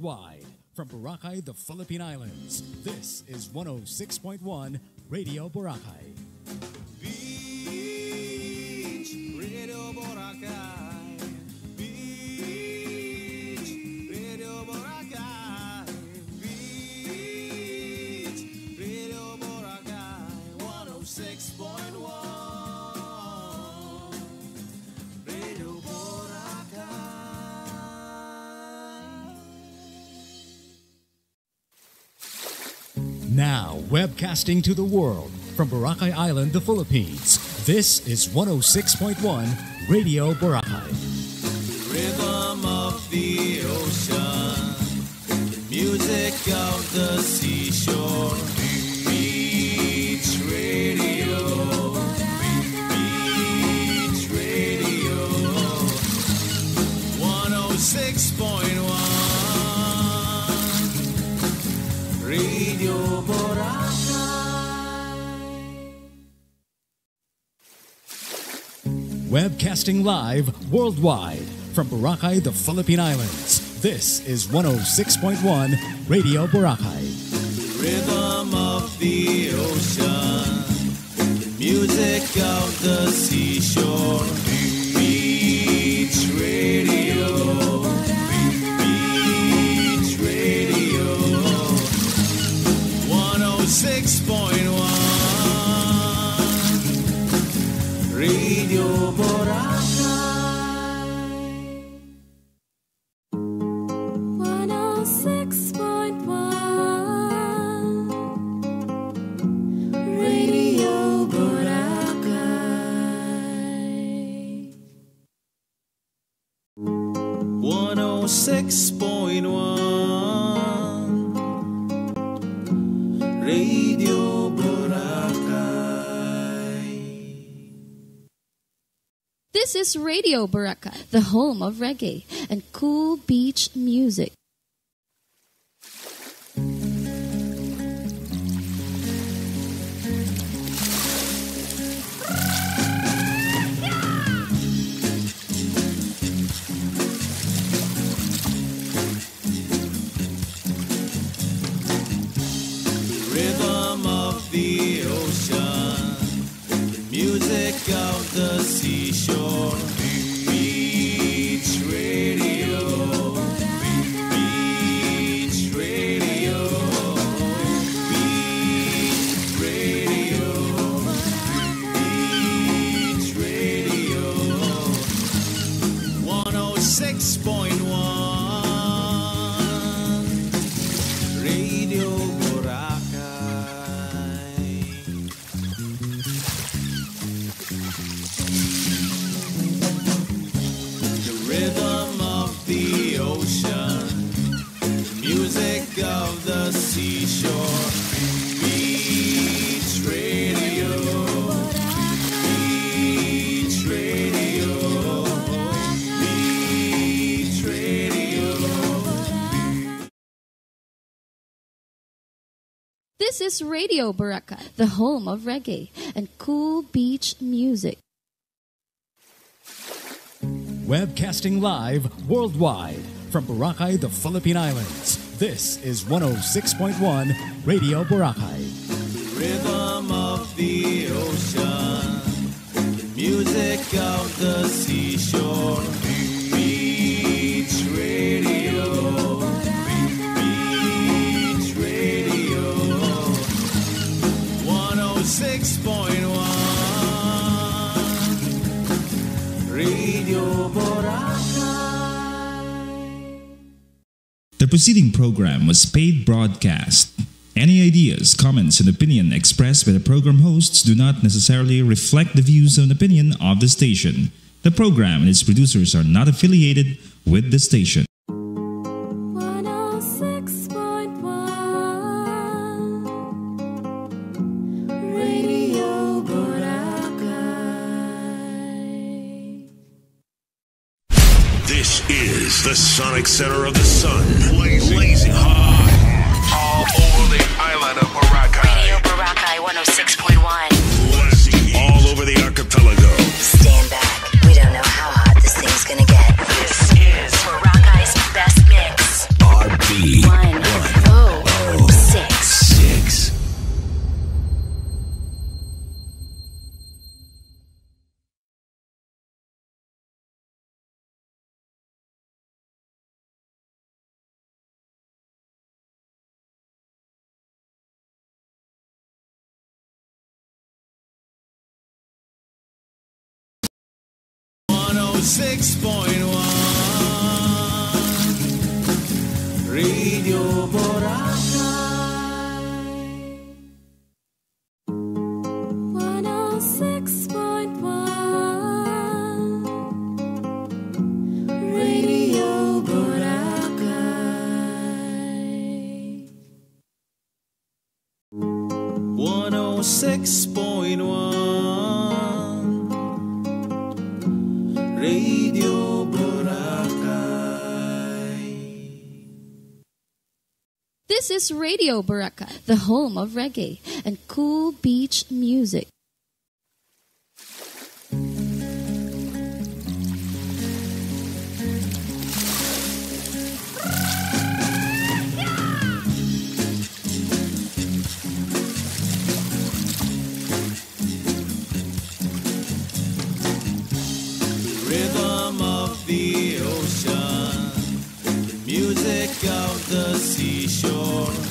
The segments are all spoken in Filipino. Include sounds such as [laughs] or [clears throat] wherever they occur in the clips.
Worldwide from Boracay, the Philippine Islands, this is 106.1 Radio Boracay. Webcasting to the world from Boracay Island, the Philippines. This is 106.1 Radio Boracay. rhythm of the ocean, the music of the seashore. Webcasting live worldwide from Boracay, the Philippine Islands. This is 106.1 Radio Boracay. The rhythm of the ocean, the music of the seashore, beach radio. Lobo. is Radio Baraka, the home of reggae and cool beach music. the Radio Baraka, the home of reggae and cool beach music. Webcasting live worldwide from Boracay, the Philippine Islands. This is 106.1 Radio Boracay. The rhythm of the ocean, the music of the seashore, beach radio. Radio Boracay. The preceding program was paid broadcast. Any ideas, comments, and opinion expressed by the program hosts do not necessarily reflect the views and opinion of the station. The program and its producers are not affiliated with the station. Sonic Center of the 6.1 Radio Boy. Radio Baraka, the home of reggae and cool beach music. the ocean. Out the seashore.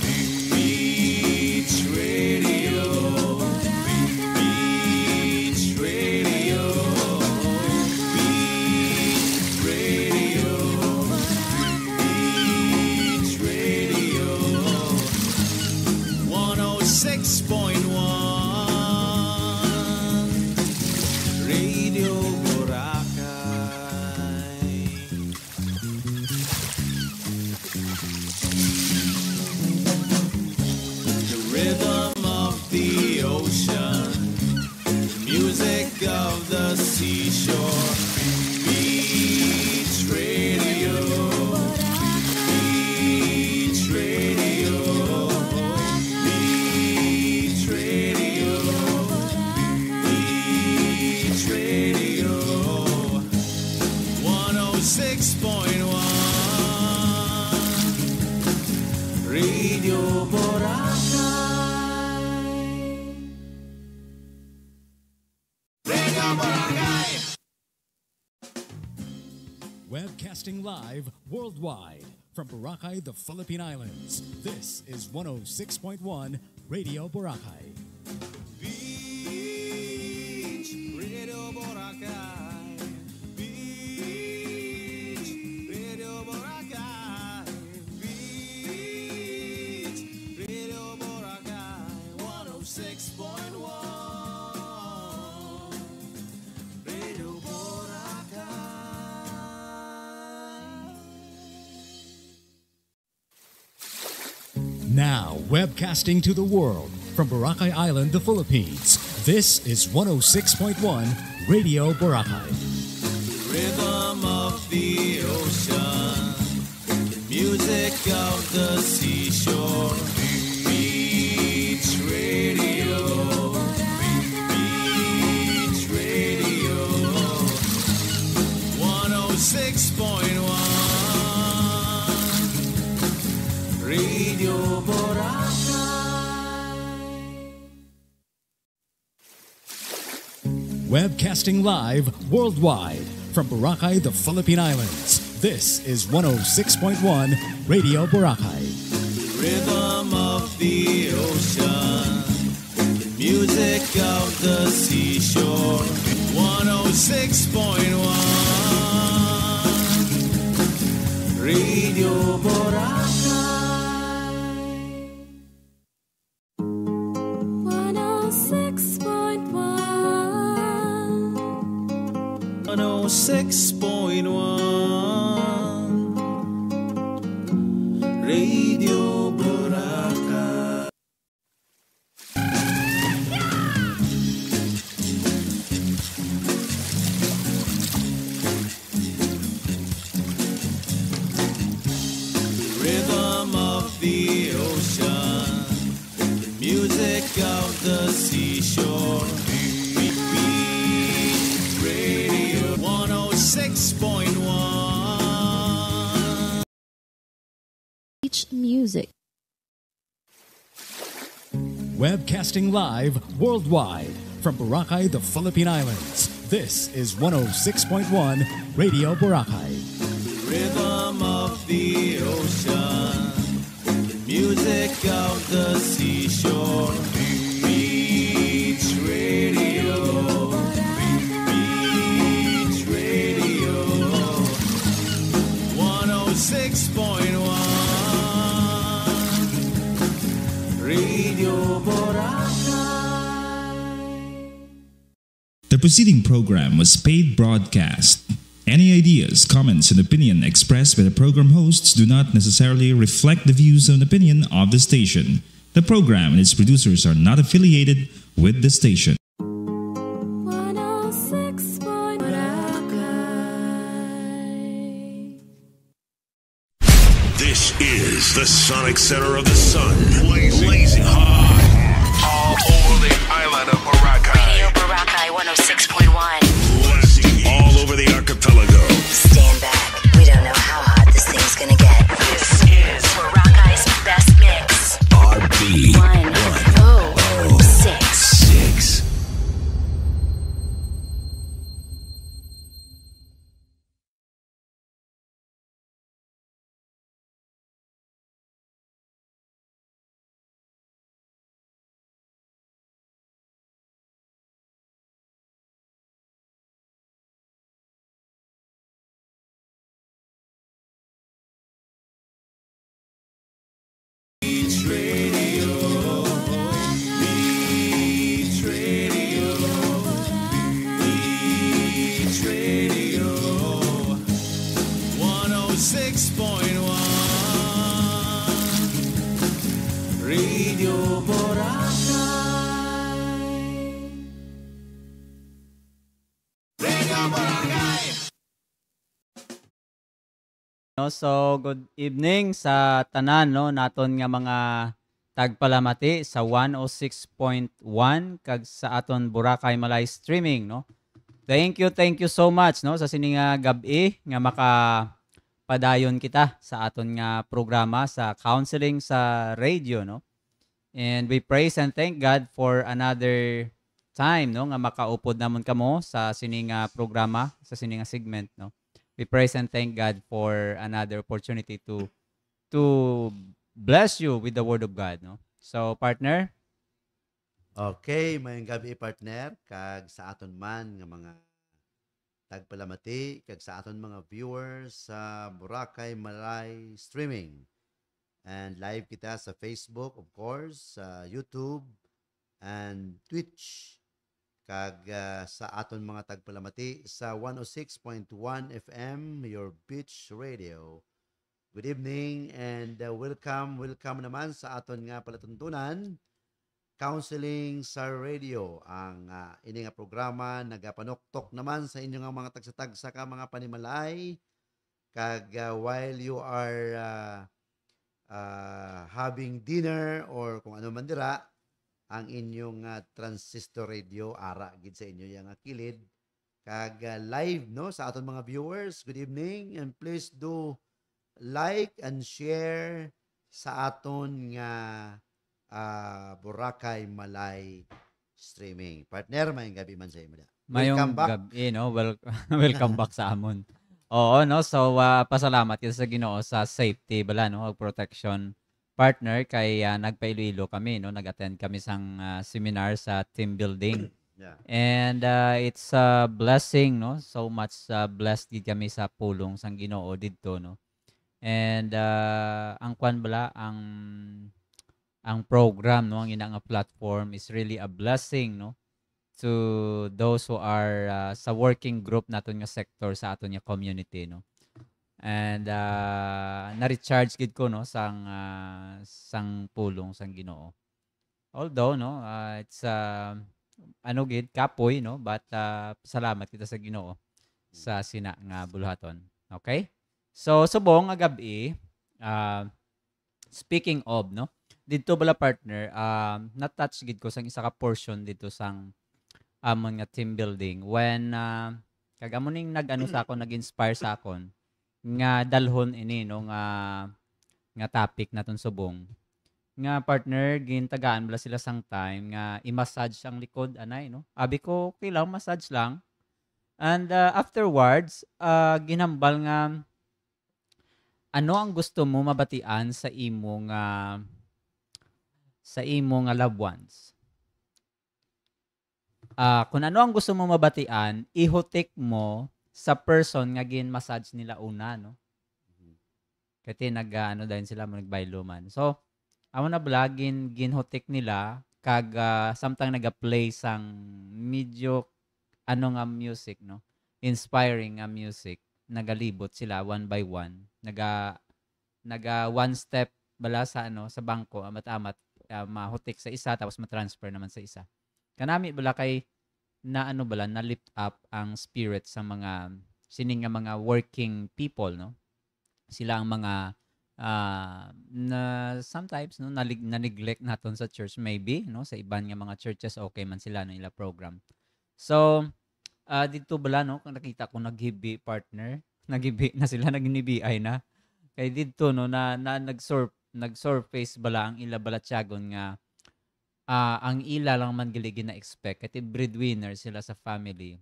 106.1 Radio Boracay Radio Boracay Webcasting live worldwide from Boracay, the Philippine Islands. This is 106.1 Radio Boracay. Webcasting to the world from Boracay Island, the Philippines. This is 106.1 Radio Boracay. rhythm of the ocean, music of the seashore. Webcasting live worldwide from Boracay, the Philippine Islands. This is 106.1 Radio Boracay. rhythm of the ocean, music of the seashore. 106.1 Radio Boracay. packaged music. Webcasting live worldwide from Boracay, the Philippine Islands. This is 106.1 Radio Boracay. The rhythm of the ocean, the music of the seashore. The preceding program was paid broadcast. Any ideas, comments, and opinion expressed by the program hosts do not necessarily reflect the views and opinion of the station. The program and its producers are not affiliated with the station. This is the Sonic Center of the Sun. Blazing Six point one. So good evening sa tanan no naton nga mga tagpalamati sa 106.1 kag sa aton Boracay Malay streaming no. Thank you, thank you so much no sa sini nga gabi nga maka padayon kita sa aton nga programa sa counseling sa radio no. And we praise and thank God for another time no nga makaupod namon kamo sa sini nga programa, sa sini nga segment no we praise and thank God for another opportunity to to bless you with the word of God, no? So, partner, Okay, mayong gabi partner kag sa aton man nga mga tagpalamati kag sa aton mga viewers sa Boracay Malay streaming. And live kita sa Facebook, of course, sa YouTube and Twitch kag uh, sa aton mga tagpalamati sa 106.1 FM your beach radio good evening and uh, welcome welcome naman sa aton nga palatuntunan counseling sa radio ang uh, ini nga programa nagapanuktok naman sa inyo nga mga tagsatag sa ka mga panimalay kag uh, while you are uh, uh, having dinner or kung ano man dira ang inyong uh, transistor radio ara gid sa inyo yang kilid kag uh, live no sa aton mga viewers good evening and please do like and share sa aton nga uh, Boracay Malay streaming partner may gabi man sa imo da Mayong welcome back. gabi, eh, no? Welcome, [laughs] welcome back sa amon. Oo, no? So, uh, pasalamat kasi sa Ginoo sa safety, bala, no? Ag protection partner kay uh, ah, nagpailoilo kami no nag-attend kami sang uh, seminar sa team building [clears throat] yeah. and uh, it's a blessing no so much uh, blessed gid kami sa pulong sang Ginoo didto no and uh, ang kwan bala ang ang program no ang ina nga platform is really a blessing no to those who are uh, sa working group naton nga sector sa aton nga community no And uh, na-recharge gid ko no sang uh, sang pulong sang Ginoo. Although no, uh, it's uh, ano gid kapoy no, but uh, salamat kita sa Ginoo sa sina nga buluhaton. Okay? So subong agabi, uh, speaking of no, dito bala partner, um uh, na-touch gid ko sang isa ka portion dito sang among um, nga team building when uh, kag amo ning nagano sa akon nag-inspire sa akon nga dalhon ini no nga nga topic naton subong nga partner gintagaan bala sila sang time nga i-massage ang likod anay no abi ko kilaw massage lang and uh, afterwards uh, ginambal nga ano ang gusto mo mabatian sa imo nga sa imo nga loved ones uh, kung ano ang gusto mo mabatian ihutik mo sa person nga gin massage nila una no mm-hmm. kasi nag ano dahil sila mo nagbayluman so amo na gin ginhotik nila kag uh, samtang naga-play sang medyo ano nga music no inspiring nga music nagalibot sila one by one naga naga one step bala sa ano sa bangko amat-amat uh, mahutik sa isa tapos matransfer naman sa isa kanami bala kay na ano bala, na lift up ang spirit sa mga sining nga mga working people, no? Sila ang mga uh, na sometimes no nalig, na neglect naton sa church maybe, no? Sa iban nga mga churches okay man sila no ila program. So uh, dito bala no kung nakita ko naghibi partner, [laughs] nagibi na sila nagnibiay na. Kay dito no na, na nag-surf nag-surface bala ang ila balatyagon nga uh, ang ila lang man giligin na expect kati breadwinner sila sa family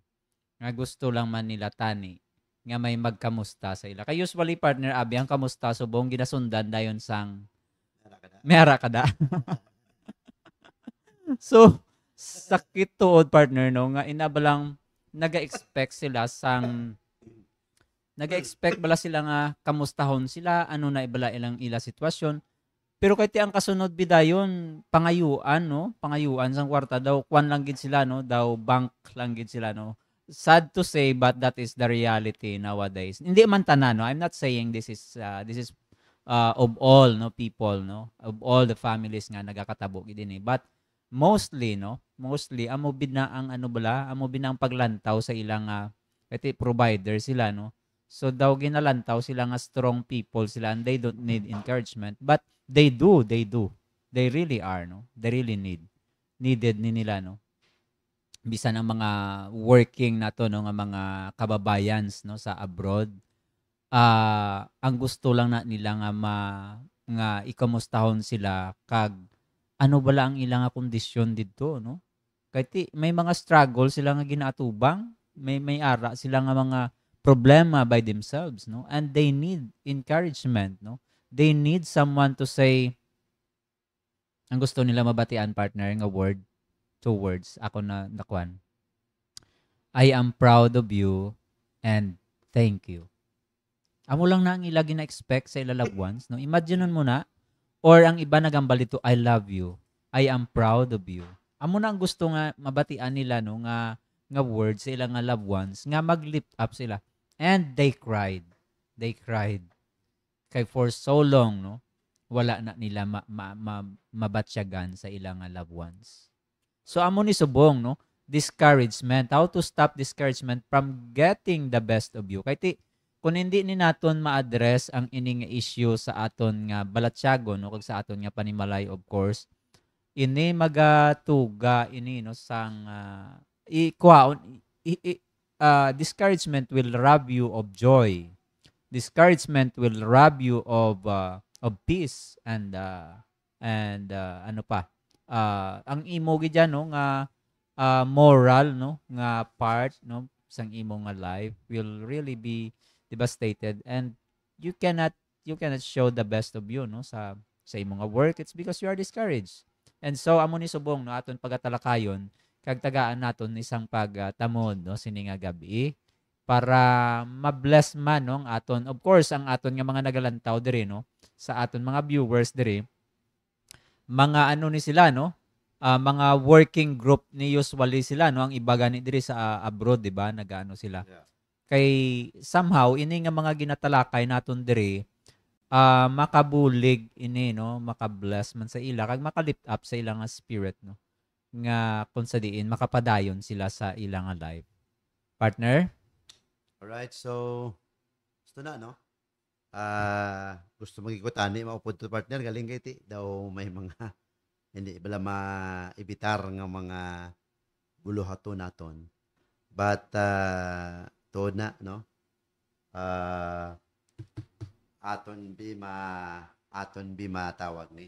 nga gusto lang man nila tani nga may magkamusta sa ila kay usually partner abi ang kamusta subong ginasundan dayon sang mera kada [laughs] so sakit tuod partner no nga inabalang naga-expect sila sang naga-expect bala sila nga kamustahon sila ano na ibala ilang ila sitwasyon pero kahit ang kasunod bidayon, pangayuan, no? Pangayuan, sang kwarta daw, kwan lang gid sila, no? Daw, bank lang gid sila, no? Sad to say, but that is the reality nowadays. Hindi man tanan, no? I'm not saying this is, uh, this is uh, of all, no? People, no? Of all the families nga nagakatabo, gid ni. But, mostly, no? Mostly, amo na ang ano bala, amo na ang paglantaw sa ilang, uh, provider sila, no? So daw ginalantaw sila nga strong people sila and they don't need encouragement. But they do, they do. They really are, no? They really need. Needed ni nila, no? Bisan ang mga working na to, no? Nga mga kababayans, no? Sa abroad. Uh, ang gusto lang na nila nga ma, nga ikamustahon sila kag ano bala ang ilang kondisyon didto no kay may mga struggle sila nga ginaatubang may may ara sila nga mga problema by themselves, no? And they need encouragement, no? They need someone to say, ang gusto nila mabatian partner ng word, two words, ako na nakuan. I am proud of you and thank you. Amo lang na ang ilagi na expect sa ilalag once, no? Imagine mo na, or ang iba nagambalito I love you, I am proud of you. Amo na ang gusto nga mabatian nila, no? Nga, nga words sa ilang nga loved ones, nga mag-lift up sila And they cried. They cried. Kay for so long, no, wala na nila ma- ma- ma- mabatsyagan sa ilang loved ones. So amo ni subong, no, discouragement, how to stop discouragement from getting the best of you. Kay ti, kung hindi ni naton ma-address ang ining issue sa aton nga balatsyago no kag sa aton nga panimalay of course ini magatuga ini no sang uh, ah, ikuha i, i, uh, discouragement will rob you of joy. Discouragement will rob you of uh, of peace and uh, and uh, ano pa? Uh, ang imo gidya no nga uh, moral no nga part no sang imo nga life will really be devastated and you cannot you cannot show the best of you no sa sa imo nga work it's because you are discouraged. And so amo ni subong no aton pagatalakayon kag tagaan naton isang pagtamon no sininga nga gabi para ma-bless man no, ang aton of course ang aton nga mga nagalantaw diri no sa aton mga viewers diri mga ano ni sila no uh, mga working group ni usually sila no ang iba gani diri sa uh, abroad di ba nagaano sila yeah. kay somehow ini nga mga ginatalakay naton diri uh, makabulig ini no makabless man sa ila kag makalift up sa ilang spirit no nga kung sa diin makapadayon sila sa ilang life. Partner? Alright, so gusto na, no? Uh, gusto magikutani, to partner, galing kay ti, daw may mga [laughs] hindi bala maibitar ng mga buluhato naton. But, uh, ah, to na, no? Uh, aton bi ma aton bi ma tawag ni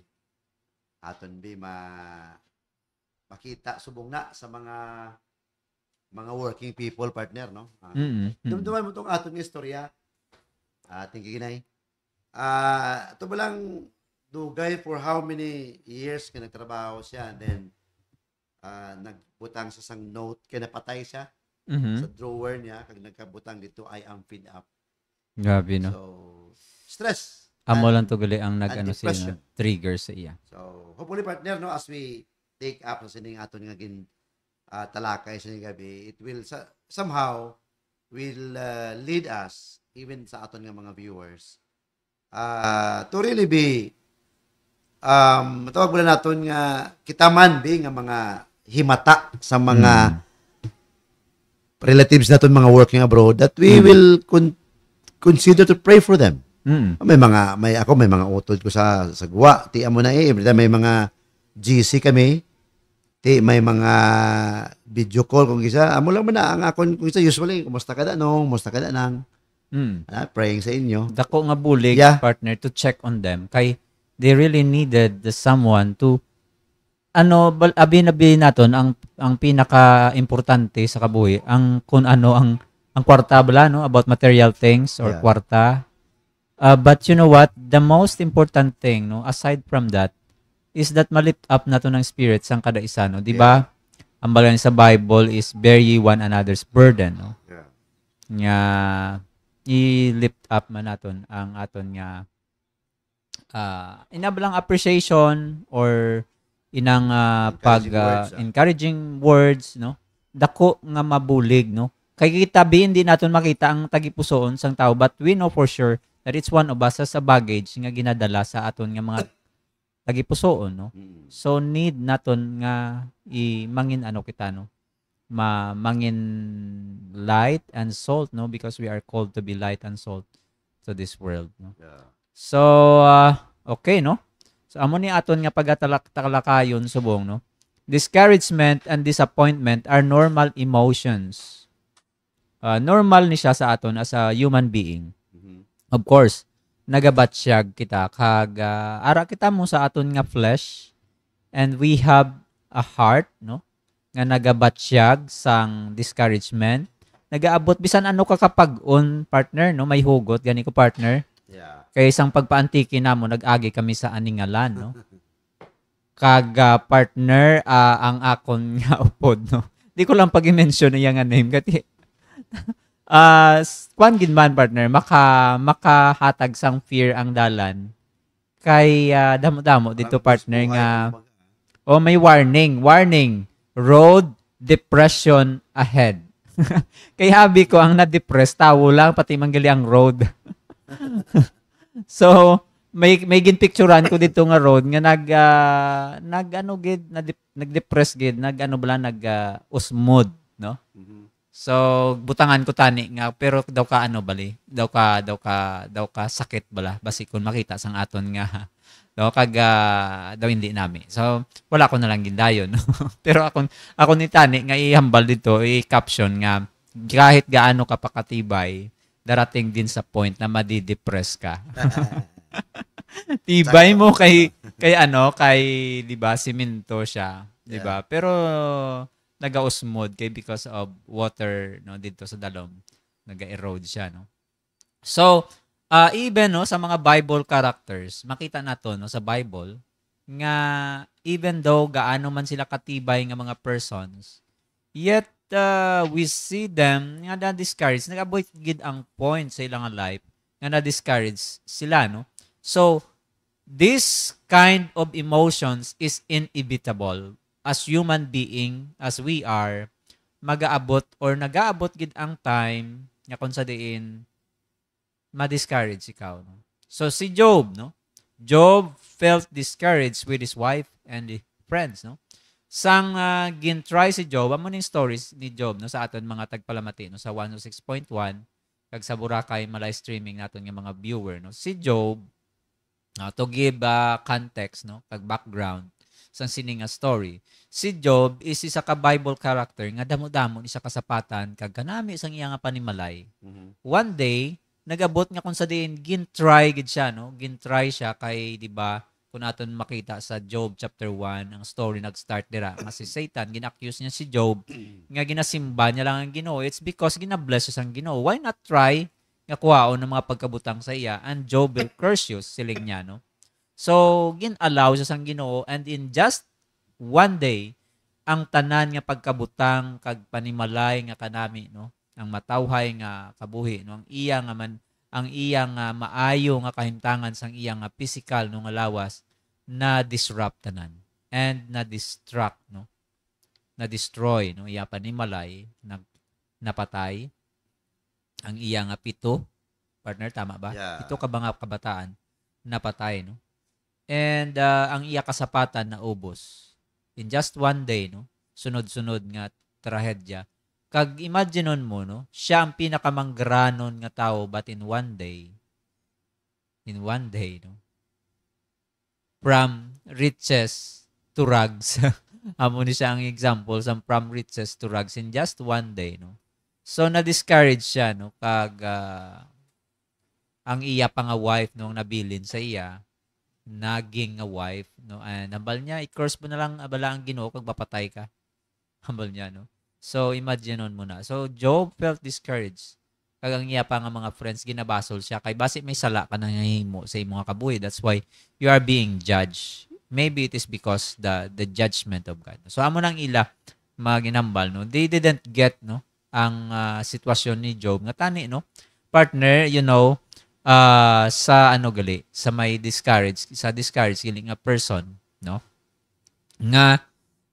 aton bi ma makita subong na sa mga mga working people partner no uh, mm-hmm. dumduman mo tong atong istorya ating giginay ah uh, ito lang dugay for how many years ka nagtrabaho siya and then uh, nagbutang sa sang note kaya napatay siya mm-hmm. sa drawer niya kag nagkabutang dito I am fed up grabe no so stress amo lang to gali ang nagano siya trigger sa iya so hopefully partner no as we take up sa ning aton nga gin uh, talakay sa gabi it will sa, somehow will uh, lead us even sa aton nga mga viewers uh, to really be um matawag wala naton nga kitaman bi nga mga himata sa mga mm. relatives naton mga working abroad that we mm. will con- consider to pray for them Mm. May mga may ako may mga utod ko sa sa guwa. Tia amo na eh every time may mga GC kami Ti, may mga video call kung isa. Amo ah, lang man ang akon kung isa usually, kumusta ka na no? Kumusta ka na nang? Mm. Ah, praying sa inyo. Dako nga bulig yeah. partner to check on them kay they really needed the someone to ano abi-abi naton ang ang pinaka importante sa kabuhi ang kung ano ang ang kwarta bala no about material things or yeah. kwarta uh, but you know what the most important thing no aside from that is that malift up na to ng spirit sang kada isa, no? 'Di ba? Yeah. Ang bagay sa Bible is bear ye one another's burden, no? Yeah. Nga i-lift up man naton ang aton nga uh, inablang appreciation or inang uh, encouraging pag uh, uh. encouraging words no dako nga mabulig no kay kitabi hindi naton makita ang tagipusoon sang tao but we know for sure that it's one of us sa baggage nga ginadala sa aton nga mga pusoon no mm. so need naton nga i mangin ano kita no ma mangin light and salt no because we are called to be light and salt to this world no yeah. so uh, okay no so amo ni aton nga pagatalakayon subong no discouragement and disappointment are normal emotions uh, normal ni siya sa aton as a human being mm-hmm. of course nagabatsyag kita kag uh, ara kita mo sa aton nga flesh and we have a heart no nga nagabatsyag sang discouragement nagaabot bisan ano ka kapag-on partner no may hugot gani ko partner yeah kay isang pagpaantiki namo nag-agi kami sa aningalan no kag uh, partner uh, ang akon nga upod no di ko lang pag-mention iya nga name kasi [laughs] uh, kwan gid man partner maka makahatag sang fear ang dalan kay uh, damo-damo dito partner nga oh may warning warning road depression ahead [laughs] kay habi ko ang na-depress tawo lang pati manggali ang road [laughs] so may may gin picturean ko dito nga road nga nag uh, ah, nag ano gid na nag-depress gid nag ano bala nag uh, usmod no mm-hmm So butangan ko tani nga pero daw ka ano bali, daw ka daw ka daw ka sakit bala basi kun makita sang aton nga [laughs] daw kag uh, daw hindi nami. So wala ko na lang gindayon. [laughs] pero ako ako ni tani nga ihambal dito i-caption nga kahit gaano ka pakatibay, darating din sa point na madidepress ka. [laughs] Tibay mo kay kay ano, kay 'di ba, simento siya, 'di ba? Yeah. Pero nagausmod kay because of water no dito sa dalom nag-erode siya no so uh, even no sa mga Bible characters makita nato no sa Bible nga even though gaano man sila katibay nga mga persons yet uh, we see them nga na discourage nagaboy avoid gid ang point sa ilang life nga na discourage sila no so this kind of emotions is inevitable as human being, as we are, mag or nagaabot gid ang time nga kun sa diin ma-discourage ikaw. No? So si Job, no? Job felt discouraged with his wife and his friends, no? Sang uh, gintry si Job, amo ning stories ni Job no sa aton mga tagpalamati no sa 106.1 kag sa Boracay malay streaming naton nga mga viewer no. Si Job uh, to give uh, context no, kag background sang sining nga story. Si Job is isa ka Bible character nga damo-damo isa kasapatan kag ganami sang iya nga panimalay. Mm-hmm. One day nagabot nga kun sa diin gintry gid siya no, gintry siya kay di ba kun aton makita sa Job chapter 1 ang story nag-start dira nga si Satan ginaccuse niya si Job [clears throat] nga ginasimba niya lang ang Ginoo. It's because ginabless siya sang Ginoo. Why not try nga kuhaon ng mga pagkabutang sa iya and Job will curse you siling niya no So, gin-allow sa sang Ginoo and in just one day, ang tanan nga pagkabutang kag panimalay nga kanami no ang matawhay nga kabuhi no ang iya nga man ang iya nga maayo nga kahimtangan sang iya nga physical no nga lawas na disrupt tanan and na distract no na destroy no iya panimalay nag napatay ang iya nga pito partner tama ba yeah. pito ka ba kabataan napatay no and uh, ang iya kasapatan na ubos in just one day no sunod-sunod nga trahedya kag imagine mo no siya ang pinakamanggranon nga tao but in one day in one day no from riches to rags [laughs] amo ni siya ang example sa from riches to rags in just one day no so na discourage siya no kag uh, ang iya pa nga wife noong nabilin sa iya naging a wife no and hambal niya i-curse mo na lang abala ah, ang Ginoo kag papatay ka hambal [laughs] niya no so imagine on mo na so Job felt discouraged kag ang iya pa nga mga friends ginabasol siya kay basi may sala ka nang mo sa imong kabuhi that's why you are being judged maybe it is because the the judgment of God so amo nang ila maginambal no they didn't get no ang uh, sitwasyon ni Job nga tani no partner you know uh, sa ano gali, sa may discourage, sa discourage gali nga person, no? Nga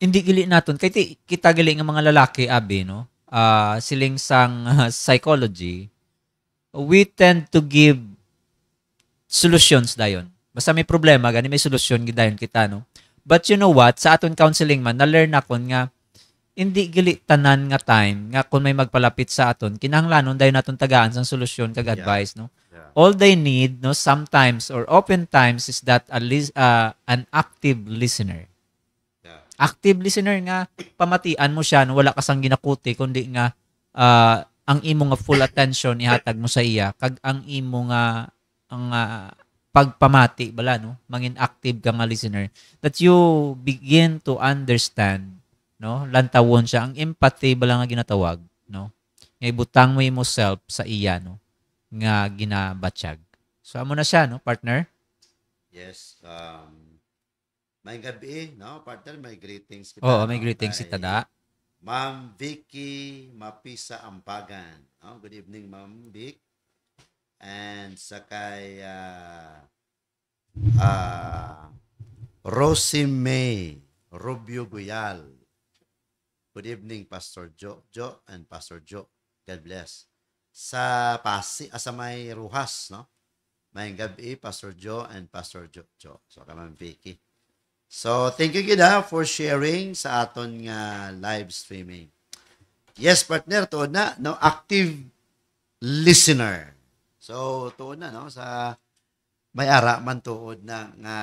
hindi gali naton kay kita gali nga mga lalaki abi, no? Uh, siling sang uh, [laughs] psychology, we tend to give solutions dayon. Basta may problema, gani may solusyon gid dayon kita, no? But you know what, sa aton counseling man, na-learn akon nga hindi gali tanan nga time nga kung may magpalapit sa aton kinahanglanon dayon naton tagaan sang solusyon kag advice yeah. no all they need no sometimes or oftentimes is that a lis- uh, an active listener yeah. active listener nga pamatian mo siya no wala ka sang ginakuti kundi nga uh, ang imo nga full attention ihatag mo sa iya kag ang imo nga ang uh, pagpamati bala no mangin active ka nga listener that you begin to understand no lantawon siya ang empathy bala nga ginatawag no nga butang mo imo self sa iya no nga ginabatsyag. So amo na siya no partner? Yes. Um may gabi no partner may greetings kita. Oh, may greetings si Tada. Ma'am Vicky Mapisa Ampagan. Oh, good evening Ma'am Vic. And sa kay uh, uh, Rosie May Rubio Guyal. Good evening, Pastor Joe, Joe and Pastor Joe. God bless sa Pasi, uh, ah, sa may Ruhas, no? May gabi, Pastor Joe and Pastor Joe. Joe. So, kamang Vicky. So, thank you gid for sharing sa aton nga live streaming. Yes, partner, to na, no? Active listener. So, tuon na, no? Sa may ara man tuod na nga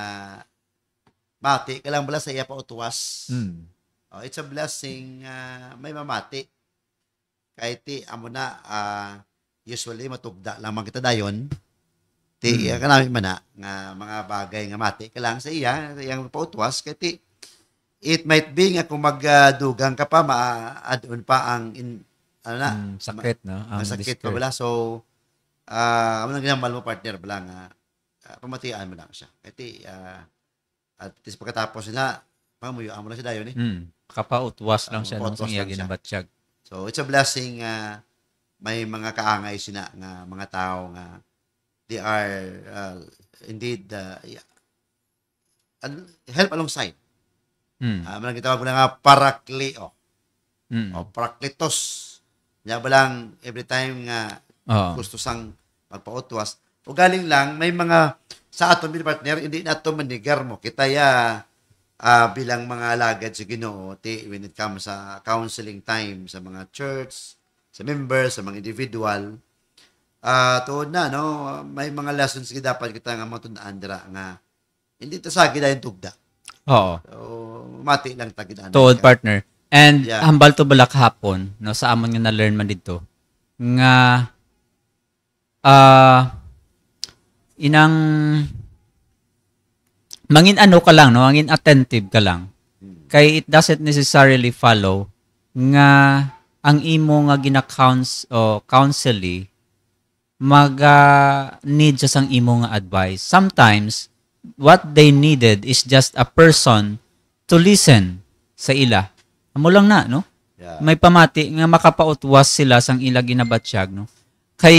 mati, kailang bala sa iya pa utuwas. Mm. Oh, it's a blessing uh, may mamati Kay ti, amo na, uh, usually matugda lamang kita dayon. Ti, hmm. Eh, kanami man na, nga mga bagay nga mati. Kailangan sa iya, yang pautwas, kay ti, it might be nga kung magdugang ka pa, maadun pa ang, in, ano na, mm, sakit, ma- no? Ang sakit pa pala. So, uh, amo nang ginamal mo partner pala nga, uh, pamatian mo lang siya. Kay uh, at least pagkatapos nila, pamuyo amo na siya dayon eh. Mm. Kapautwas lang um, siya nung sa iya ginabatsyag. So, it's a blessing uh, may mga kaangay sina nga mga tao nga they are uh, indeed uh, yeah, help alongside. Mm. Uh, ah, Manang gitawag nga parakleo. Mm. O paraklitos. Nya ba lang every time nga uh, gusto sang pagpautwas. O galing lang, may mga sa ato partner, hindi na ito manigar mo. Kita ya, uh, bilang mga alagad sa Ginoo ti when it comes sa counseling time sa mga church, sa members, sa mga individual. Uh, tuod na, no? May mga lessons kita dapat kita nga matundaan dira nga hindi ta sa akin yung tugda. Oo. So, mati lang ta kita. Tuod, partner. And yeah. hambal to balak hapon, no, sa amon nga na-learn man dito, nga ah uh, inang mangin ano ka lang, no? Mangin attentive ka lang. Kay it doesn't necessarily follow nga ang imo nga gina-counsel o counsel maga ah, need sa sang imo nga advice. Sometimes what they needed is just a person to listen sa ila. Amo lang na, no? Yeah. May pamati nga makapautwas sila sang ila ginabatsyag, no? kay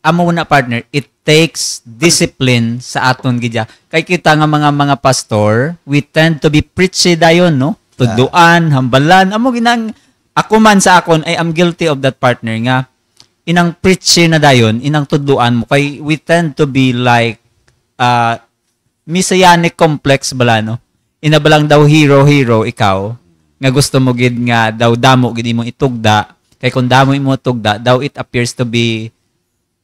amo na partner, it takes discipline sa aton gidya. Kay kita nga mga mga pastor, we tend to be preachy dayon, no? Tuduan, hambalan, amo ginang ako man sa akon ay am guilty of that partner nga inang preachy na dayon, inang tuduan mo kay we tend to be like uh messianic complex bala no. Inabalang daw hero hero ikaw nga gusto mo gid nga daw damo gid imong itugda kay kung damo imo tugda daw it appears to be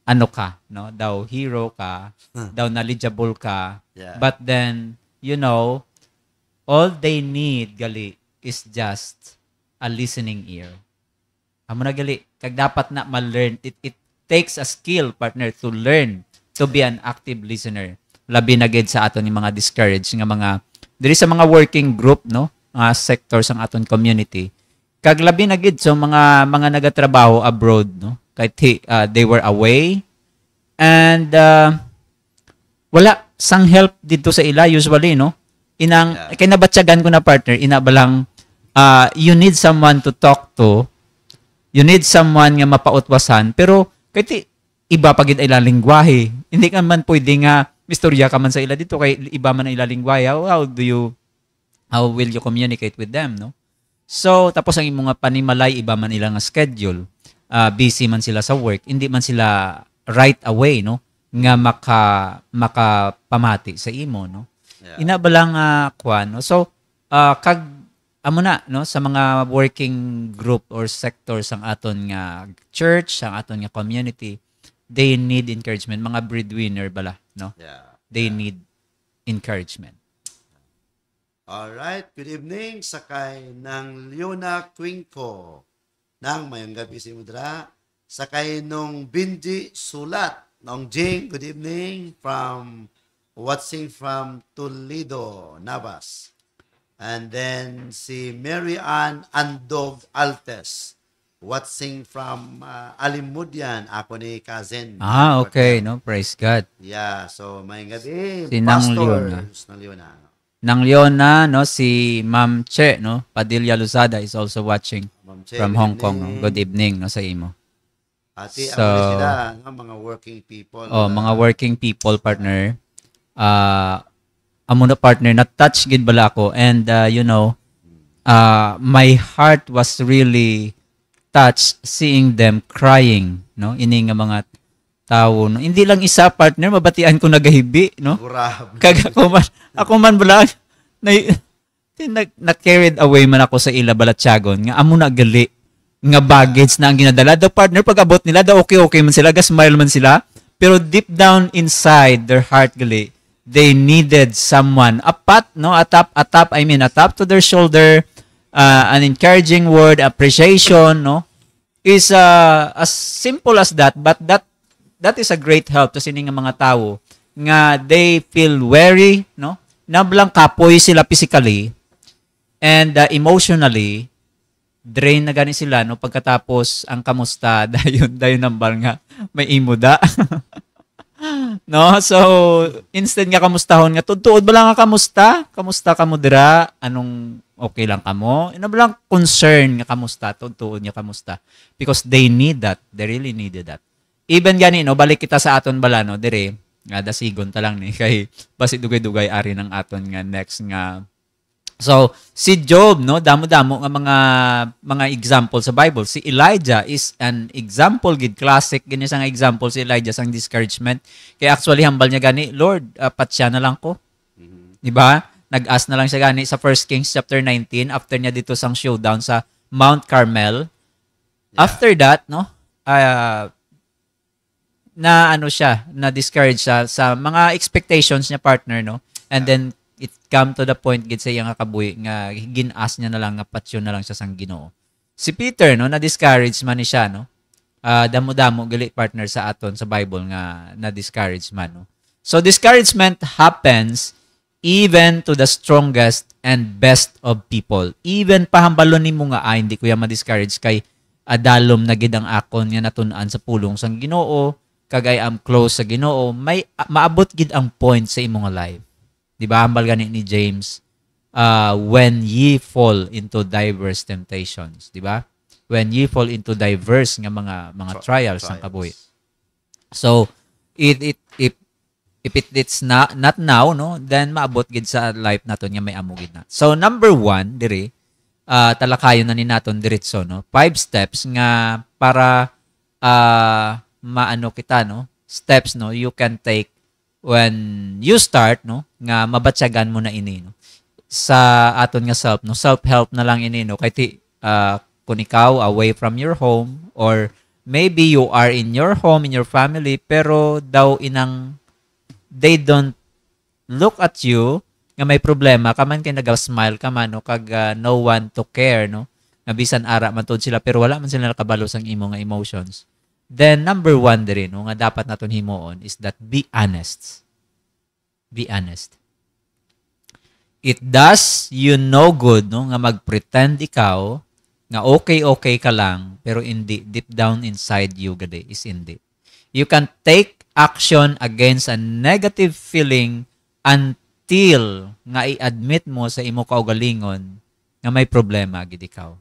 ano ka, no? Daw hero ka, hmm. daw knowledgeable ka. Yeah. But then, you know, all they need gali is just a listening ear. Amo na gali kag dapat na ma-learn it it takes a skill partner to learn to be an active listener. Labi na gid sa aton ni mga discouraged nga mga diri sa mga working group no, mga sectors sa aton community. Kag labi na gid so mga mga nagatrabaho abroad no kahit he, uh, they were away. And uh, wala sang help dito sa ila usually, no? Inang yeah. kinabatyagan ko na partner, inabalang uh, you need someone to talk to. You need someone nga mapautwasan. Pero kahit iba pa gid ila lingwahe. Hindi ka man pwede nga mistorya ka man sa ila dito kay iba man ila lingwahe. How, how do you how will you communicate with them, no? So, tapos ang mga panimalay iba man ila nga schedule uh, busy man sila sa work, hindi man sila right away, no? Nga maka, makapamati sa imo, no? Yeah. Inabalang uh, ah, kwan, no? So, uh, kag, amo na, no? Sa mga working group or sector sang aton nga church, sang aton nga community, they need encouragement. Mga breadwinner bala, no? Yeah. They yeah. need encouragement. All right, good evening sa kay ng Leona Twinko ng Mayanggapi si Mudra. Sakay nung Binji Sulat. Nong Jing, good evening from watching from Toledo, Navas. And then si Mary Ann Andov Altes watching from uh, Alimudian, ako ni cousin. Ah, okay, no? Praise God. Yeah, so may gabi, si Nang Leona. Nang Leona. Nang Leona, no? Si Ma'am Che, no? Padilla Luzada is also watching from Hong Kong. No? Good evening no, sa imo. Ate, so, sila, no? mga working people. Oh, na, ah. mga working people, partner. Uh, ah, amo na partner, na-touch gid bala ako. And, uh, you know, uh, my heart was really touched seeing them crying, no? Ini nga mga tao, no? Hindi lang isa, partner, mabatian ko nagahibi, no? Kag ako man, ako man bala, na, nag na carried away man ako sa ila balatyagon nga amo na gali nga baggage na ang ginadala daw partner pag abot nila daw okay okay man sila ga smile man sila pero deep down inside their heart gali they needed someone a pat no atap atap I mean atap to their shoulder uh, an encouraging word appreciation no is uh, as simple as that but that that is a great help to sining mga tao nga they feel weary no nablang kapoy sila physically And uh, emotionally, drain na gani sila no pagkatapos ang kamusta [laughs] dayon dayon nambal nga may imuda. [laughs] no? So, instant nga kamustahon nga, tutuod ba lang nga kamusta? Kamusta ka mo dira? Anong okay lang kamo? Ina ano ba lang concern nga kamusta? Tutuod nga kamusta? Because they need that. They really needed that. Even gani, no? Balik kita sa aton bala, no? Dire, nga dasigon ta lang ni [laughs] kay basi dugay-dugay ari ng aton nga next nga So, si Job, no, damo-damo nga mga mga example sa Bible. Si Elijah is an example gid classic gani sang example si Elijah sa discouragement. Kay actually hambal niya gani, Lord, uh, patsya na lang ko. Mm-hmm. Di ba? nag as na lang siya gani sa 1 Kings chapter 19 after niya dito sang showdown sa Mount Carmel. Yeah. After that, no, uh, na ano siya, na discourage siya sa mga expectations niya partner, no? And yeah. then it come to the point gid sa iyang kabuhi nga ginas niya na lang nga patyon na lang siya sang Ginoo. Si Peter no na discourage man ni siya no. Uh, damo-damo gali partner sa aton sa Bible nga na discourage man no. So discouragement happens even to the strongest and best of people. Even pahambalon nimo nga ay hindi ko ya ma-discourage kay adalom na gid ang akon nga natun-an sa pulong sang Ginoo kagay am close sa Ginoo may maabot gid ang point sa imong life. Di ba? Ambal gani ni James. Uh, when ye fall into diverse temptations. Di ba? When ye fall into diverse nga mga mga trials, trials. ang kabuhi. So, it, it, if, if it, it's not, not now, no, then maabot gid sa life naton nga may amugid na. So, number one, diri, uh, talakayon na ni naton diretso, no? Five steps nga para uh, maano kita, no? Steps, no? You can take when you start, no? nga mabatsagan mo na ini no? sa aton nga self no self-help na lang ini no kay ti uh, kung ikaw away from your home or maybe you are in your home in your family pero daw inang they don't look at you nga may problema ka man kay naga-smile ka man no kag uh, no one to care no nga bisan ara man tod sila pero wala man sila nakabalo sang imo nga emotions then number one diri no nga dapat naton himuon is that be honest be honest. It does you no good no nga mag-pretend ikaw nga okay okay ka lang pero hindi deep down inside you gade is hindi. You can take action against a negative feeling until nga i-admit mo sa imo kaugalingon nga may problema gid ikaw.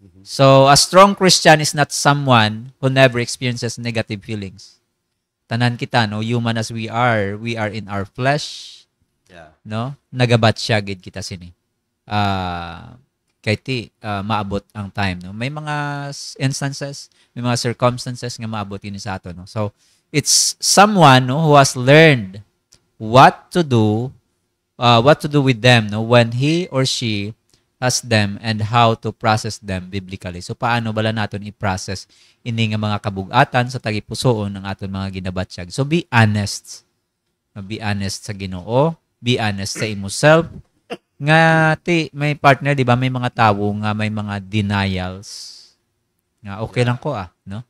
Mm-hmm. So, a strong Christian is not someone who never experiences negative feelings tanan kita no human as we are we are in our flesh yeah. no nagabat siya gid kita sini uh, kay ti uh, maabot ang time no may mga instances may mga circumstances nga maabot ini sa ato no so it's someone no who has learned what to do uh, what to do with them no when he or she as them and how to process them biblically. So paano bala naton i-process ini nga mga kabugatan sa tagipusoon ng aton mga ginabatsyag. So be honest. Be honest sa Ginoo, be honest sa imo self. Nga ti may partner, di ba may mga tawo nga may mga denials. Nga okay lang ko ah, no?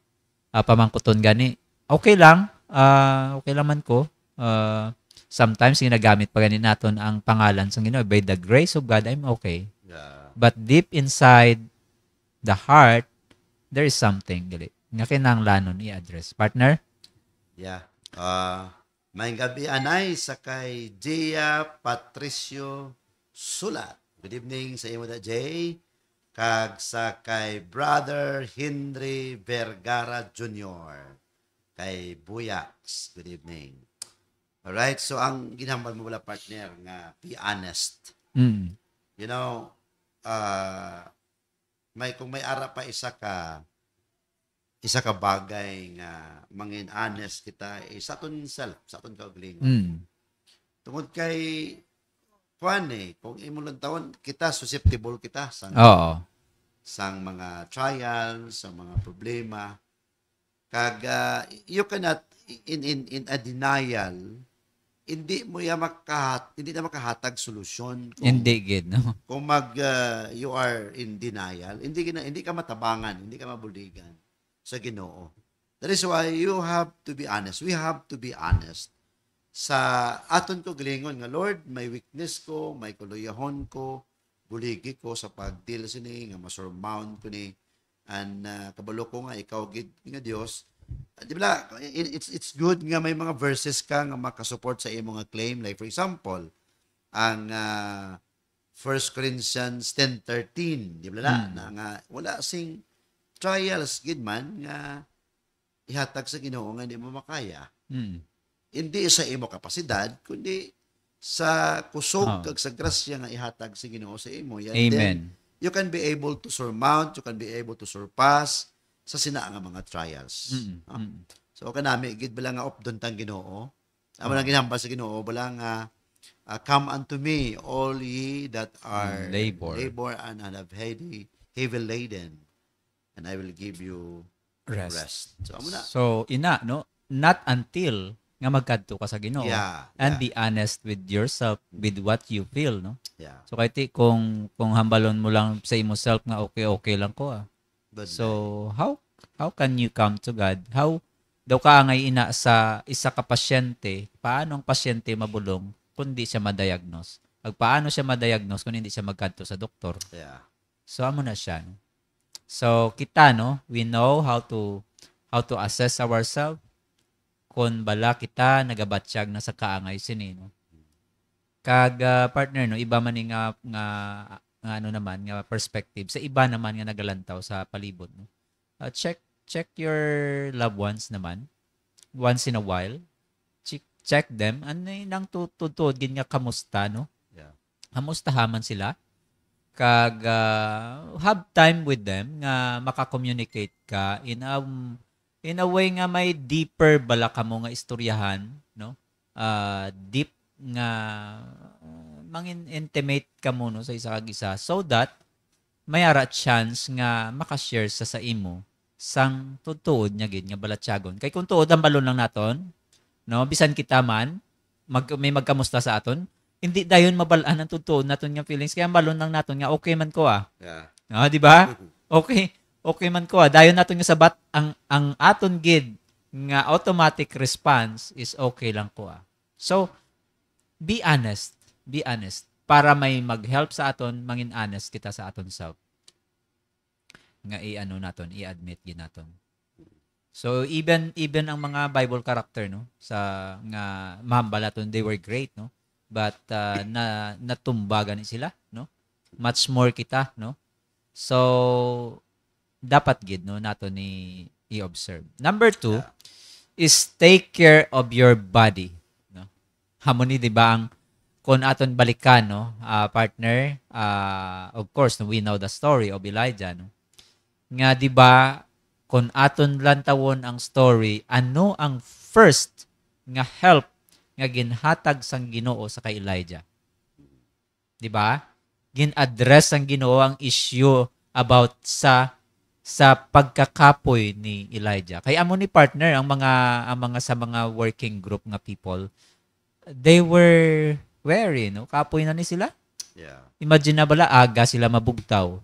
Uh, ah, pamangkuton gani. Okay lang, uh, okay lang man ko. Uh, sometimes ginagamit pa gani naton ang pangalan sa Ginoo by the grace of God I'm okay But deep inside the heart, there is something. Gali. Nga kinanglanon i-address. Partner? Yeah. Uh, may gabi anay sa kay Gia Patricio Sulat. Good evening sa imo da Jay. Kag sa kay Brother Henry Vergara Jr. Kay Buyax. Good evening. Alright, so ang ginambal mo wala partner nga be honest. Mm. You know, uh, may kung may ara pa isa ka isa ka bagay nga mangin honest kita eh, sa aton self sa aton kauglingon mm. tungod kay kuan eh kung imo lang tawon kita susceptible kita sa oh. sang mga trials sa mga problema kag uh, you cannot in in in a denial hindi mo ya makahat, hindi na makahatag solusyon. Kung, hindi gid no. Kung mag uh, you are in denial, hindi gina, hindi ka matabangan, hindi ka mabuligan sa Ginoo. That is why you have to be honest. We have to be honest. Sa aton ko gilingon nga Lord, may weakness ko, may kuluyahon ko, buligi ko sa pagdeal sini nga masurmount ko ni and uh, kabalo ko nga ikaw gid nga Dios Di ba? It's, it's good nga may mga verses ka nga makasupport sa iyong mga claim. Like for example, ang uh, ah, 1 Corinthians 10.13, di ba na? Hmm. na nga, wala sing trials, good man, nga ihatag sa ginoo nga hindi mo makaya. Hmm. Hindi sa imo kapasidad, kundi sa kusog oh. kag sa grasya nga ihatag sa Ginoo sa imo. Yan. Amen. Then, you can be able to surmount, you can be able to surpass sa sina nga mga trials. Mm-hmm. Ah. So kanami gid bala nga updon tang Ginoo. Amo lang ginhambal sa Ginoo bala nga uh, come unto me all ye that are mm, labor, labor and have heavy heavy laden and I will give you rest. rest. So amo So ina no not until nga magkadto ka sa Ginoo yeah, and yeah. be honest with yourself with what you feel no. Yeah. So kay kung kung hambalon mo lang sa imo self nga okay okay lang ko ah God. So, how how can you come to God? How daw ka ngay ina sa isa ka pasyente, paano ang pasyente mabulong kundi siya madiagnose? Pag paano siya ma-diagnose kung hindi siya magkanto sa doktor? Yeah. So, amo na siya. No? So, kita, no? We know how to how to assess ourselves kung bala kita nagabatsyag na sa kaangay sini no kag uh, partner no iba man ni nga nga nga ano naman nga perspective sa iba naman nga nagalantaw sa palibot no. Uh, check check your loved ones naman once in a while. Check, check them ano nang tutudtod gin nga kamusta no. Yeah. Kamustahaman sila kag uh, have time with them nga maka-communicate ka in a in a way nga may deeper bala ka mo nga istoryahan no uh, deep nga mangin-intimate ka mo sa isa ka isa so that mayara chance nga makashare sa sa imo sang tutuod niya gid nga balatsyagon. Kay kung tuod ang balon lang naton, no, bisan kita man mag, may magkamusta sa aton, hindi dayon mabalaan ang tutuod naton nga feelings kaya ang balon lang naton nga okay man ko ah. Yeah. No, di ba? [laughs] Okay. Okay man ko ah. Dayon naton nga sabat ang ang aton gid nga automatic response is okay lang ko ah. So be honest be honest para may mag-help sa aton mangin honest kita sa aton self nga i-ano naton i-admit gid naton so even even ang mga bible character no sa nga mahambal aton they were great no but uh, na natumbagan ni sila no much more kita no so dapat gid no nato ni i-observe number two is take care of your body no hamon ni di ba ang kon aton balikan no uh, partner uh, of course we know the story of Elijah no nga di ba kon aton lantawon ang story ano ang first nga help nga ginhatag sang Ginoo sa kay Elijah di ba gin-address ang Ginoo ang issue about sa sa pagkakapoy ni Elijah kay amo ni partner ang mga ang mga sa mga working group nga people they were Wherein, no? kapoy na ni sila. Yeah. Imagine na bala, aga sila mabugtaw.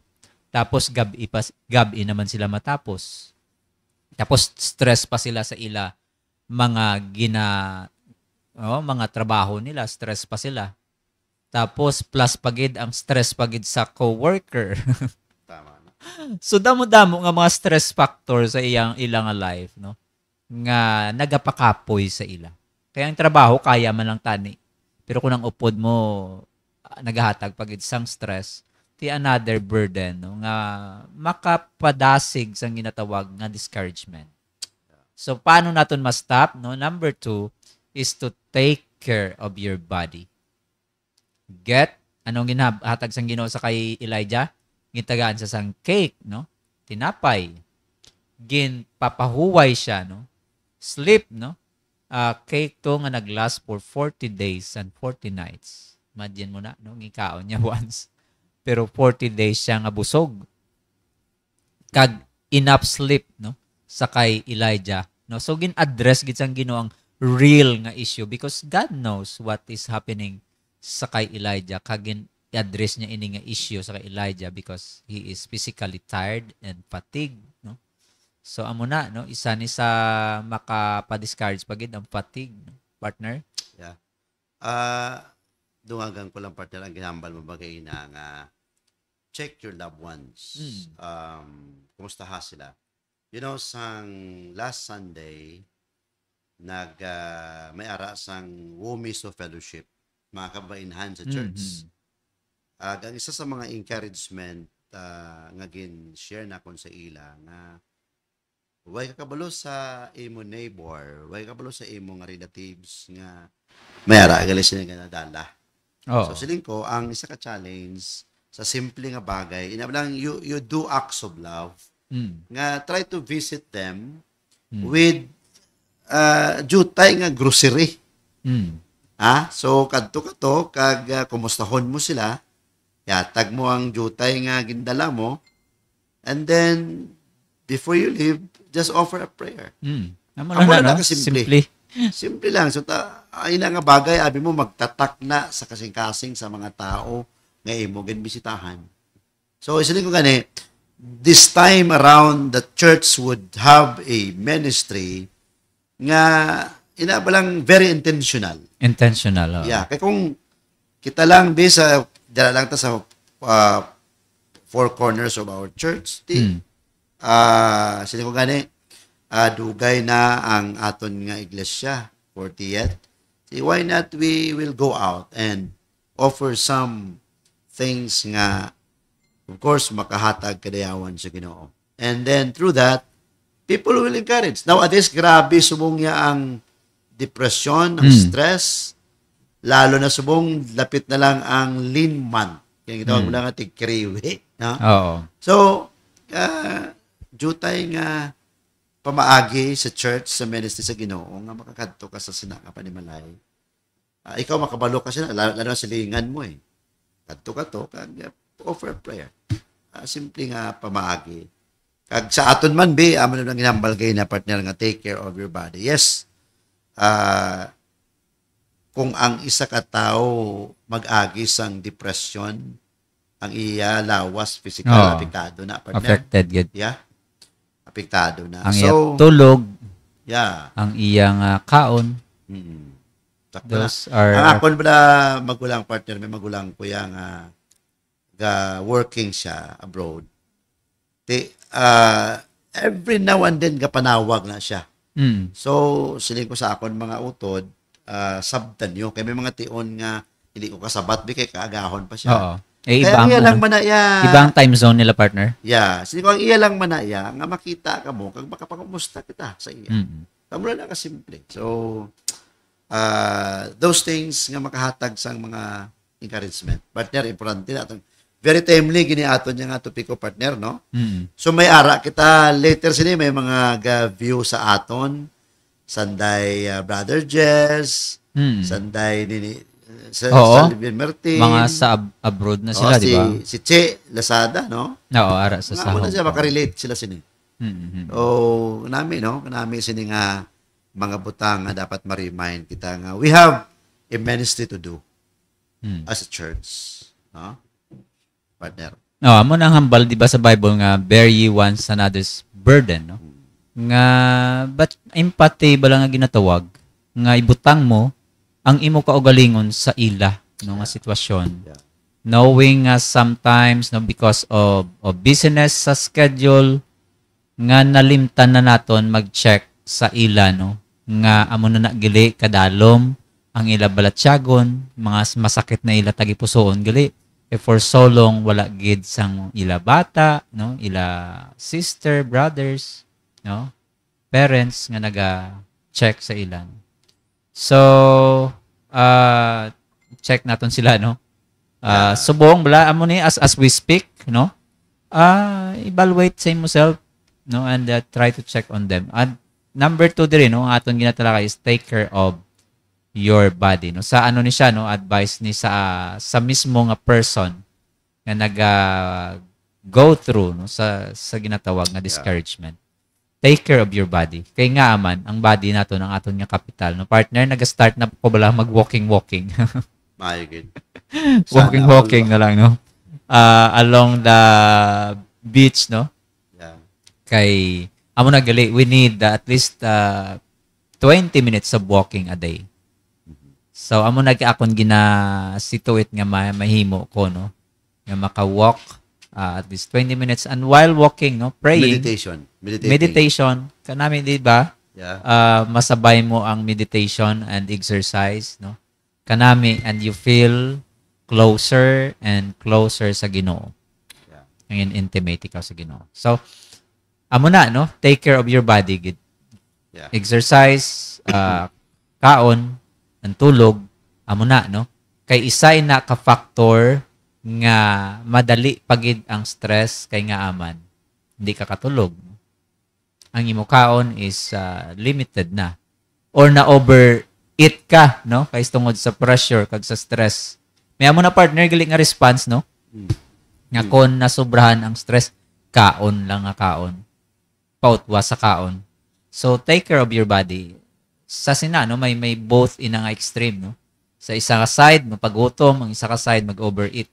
Tapos gabi, pa, gabi naman sila matapos. Tapos stress pa sila sa ila mga gina oh, mga trabaho nila, stress pa sila. Tapos plus pagid ang stress pagid sa coworker. [laughs] Tama na. So damo-damo nga mga stress factor sa iyang ilang life, no? Nga nagapakapoy sa ila. Kaya ang trabaho kaya man lang tani pero kung ang upod mo uh, naghahatag pag isang stress, ti another burden no, nga makapadasig sa ginatawag nga discouragement. So paano naton ma-stop? No? Number two is to take care of your body. Get anong ginahatag sang Ginoo sa kay Elijah? Gintagaan sa sang cake, no? Tinapay. Gin papahuway siya, no? Sleep, no? uh, ah, cake to nga naglast for 40 days and 40 nights. Imagine mo na, no? Ngikaon niya [laughs] once. Pero 40 days siya nga busog. Kag enough sleep, no? Sa kay Elijah. No? So, gin-address gitsang ginoang real nga issue because God knows what is happening sa kay Elijah. Kagin i-address niya ini nga issue sa kay Elijah because he is physically tired and fatigued So amo na no, isa ni sa makapadiscourage pagid ang fatigue, no? partner. Yeah. Ah uh, dungagan ko lang partner ang ginambal mo bagay na nga check your loved ones. Mm. Um, kumusta ha sila? You know, sang last Sunday, nag uh, may ara sang Womiso Fellowship, mga kabainhan sa hmm, church. Mm-hmm. Uh, ang isa sa mga encouragement uh, nga gin share na kon sa ila nga uh, way kabalo sa imo neighbor, way kabalo sa imo nga relatives nga mayara gali sila nga nadala. Oh. So siling ko ang isa ka challenge sa simple nga bagay, inablang you you do acts of love. Mm. Nga try to visit them mm. with uh, jutay nga grocery. Mm. Ah, so kadto ka to kag uh, ah, kumustahon mo sila, yatag mo ang jutay nga gindala mo, and then before you leave, Just offer a prayer. Mm. Ang lang, na, no? simple. simple. Simple lang. So, ta, ay na nga bagay, abi mo magtatak na sa kasing-kasing sa mga tao nga imo ginbisitahan. So, isa ko gani, this time around, the church would have a ministry nga ina lang very intentional. Intentional. Oh. Yeah, kay kung kita lang be sa dala lang ta sa uh, four corners of our church, di, mm uh, ah, sa ko gani, uh, dugay na ang aton nga iglesia, 40th. See, why not we will go out and offer some things nga, of course, makahatag kadayawan sa ginoo. And then through that, people will encourage. Now, this, grabe subong niya ang depression, ang mm. stress, lalo na subong lapit na lang ang lean month. Yung itawag mm. mo lang hmm. ating kriwe. No? Oo. So, uh, jutay nga pamaagi sa church, sa ministry sa Ginoo nga makakadto ka sa sinaka pa ni Malay. Uh, ikaw makabalo ka sila, lalo, lalo sa lingan mo eh. Kadto ka to, kag offer prayer. Uh, simple nga pamaagi. Kag sa aton man be, amo lang ginambal kay na partner nga take care of your body. Yes. Uh, kung ang isa ka tao mag-agi sang depression, ang iya lawas physical oh, na partner. Affected gid. Yeah apektado na. Ang so, tulog. Yeah. Ang iyang uh, kaon. Mm-hmm. Those na. are... Ang akon pala magulang partner, may magulang ko yang ah, ga working siya abroad. Te, uh, every now and then gapanawag na siya. Mm. So, siling ko sa akon mga utod, uh, sabtan yun. Kaya may mga tion nga, hindi ko kasabat, di kay kaagahon pa siya. Oo. Eh, Kaya ibang, iya lang manaya. Ibang time zone nila, partner? Yeah. Sini ko ang iya lang manaya, nga makita ka mo, kag makapangumusta kita sa iya. Mm-hmm. Tamo na lang kasimple. So, uh, those things nga makahatag sa mga encouragement. Partner, importante na itong very timely gini ato niya nga topic ko partner no mm-hmm. so may ara kita later sini may mga ga view sa aton sanday uh, brother Jess mm-hmm. sanday ni sa Oo. Salvia Martin. Mga sa ab- abroad na sila, Oo, di ba? Si, si Che Lazada, no? Oo, ara sa Nga, sahog. muna siya, makarelate sila sini. Mm-hmm. O, nami, no? Nami sini nga mga butang nga dapat ma-remind kita nga we have immensely to do Mm. as a church. No? Partner. Oo, amo nang hambal, di ba, sa Bible nga, bear ye one another's burden, no? Hmm. Nga, but empathy ba lang nga ginatawag? Nga ibutang mo ang imo kaugalingon sa ila no nga sitwasyon. Yeah. Knowing nga uh, sometimes no because of, of business sa schedule nga nalimtan na naton mag-check sa ila no nga amo na nagili kadalom ang ila balatsyagon mga masakit na ila tagipusoon gali eh for so long wala gid sang ila bata no ila sister brothers no parents nga naga check sa ilan So, uh, check natin sila, no? Uh, yeah. So, bala, amo ni, as, as we speak, no? Uh, evaluate sa yourself, no? And uh, try to check on them. And number two din, no? atong ginatala is take care of your body, no? Sa ano ni siya, no? Advice ni sa, sa mismo nga person na nag uh, go through, no? Sa, sa ginatawag na discouragement. Yeah take care of your body. Kay nga aman, ang body nato ng aton nga kapital. No partner, nag-start na ko bala mag walking walking. Mayigid. [laughs] walking walking na lang no. Uh, along the beach no. Yeah. Kay amo na gali, we need uh, at least uh, 20 minutes of walking a day. Mm-hmm. So amo na akon gina situate nga mahimo ko no nga maka-walk uh, at least 20 minutes. And while walking, no, praying, meditation, meditating. meditation, kanami, di ba? Yeah. Uh, masabay mo ang meditation and exercise, no? Kanami, and you feel closer and closer sa Ginoo. Yeah. Ngayon, intimate ka sa Ginoo. So, amo na, no? Take care of your body. Gid. Yeah. Exercise, uh, kaon, and tulog, amo na, no? Kay isa na ka-factor nga madali pagid ang stress kay nga aman hindi ka katulog ang imo kaon is uh, limited na or na over eat ka no kay tungod sa pressure kag sa stress may amo na partner gali nga response no mm. nga kon nasobrahan ang stress kaon lang nga kaon pautwa sa kaon so take care of your body sa sina no may may both ina nga extreme no sa isa ka side mapagutom ang isa ka side mag-overeat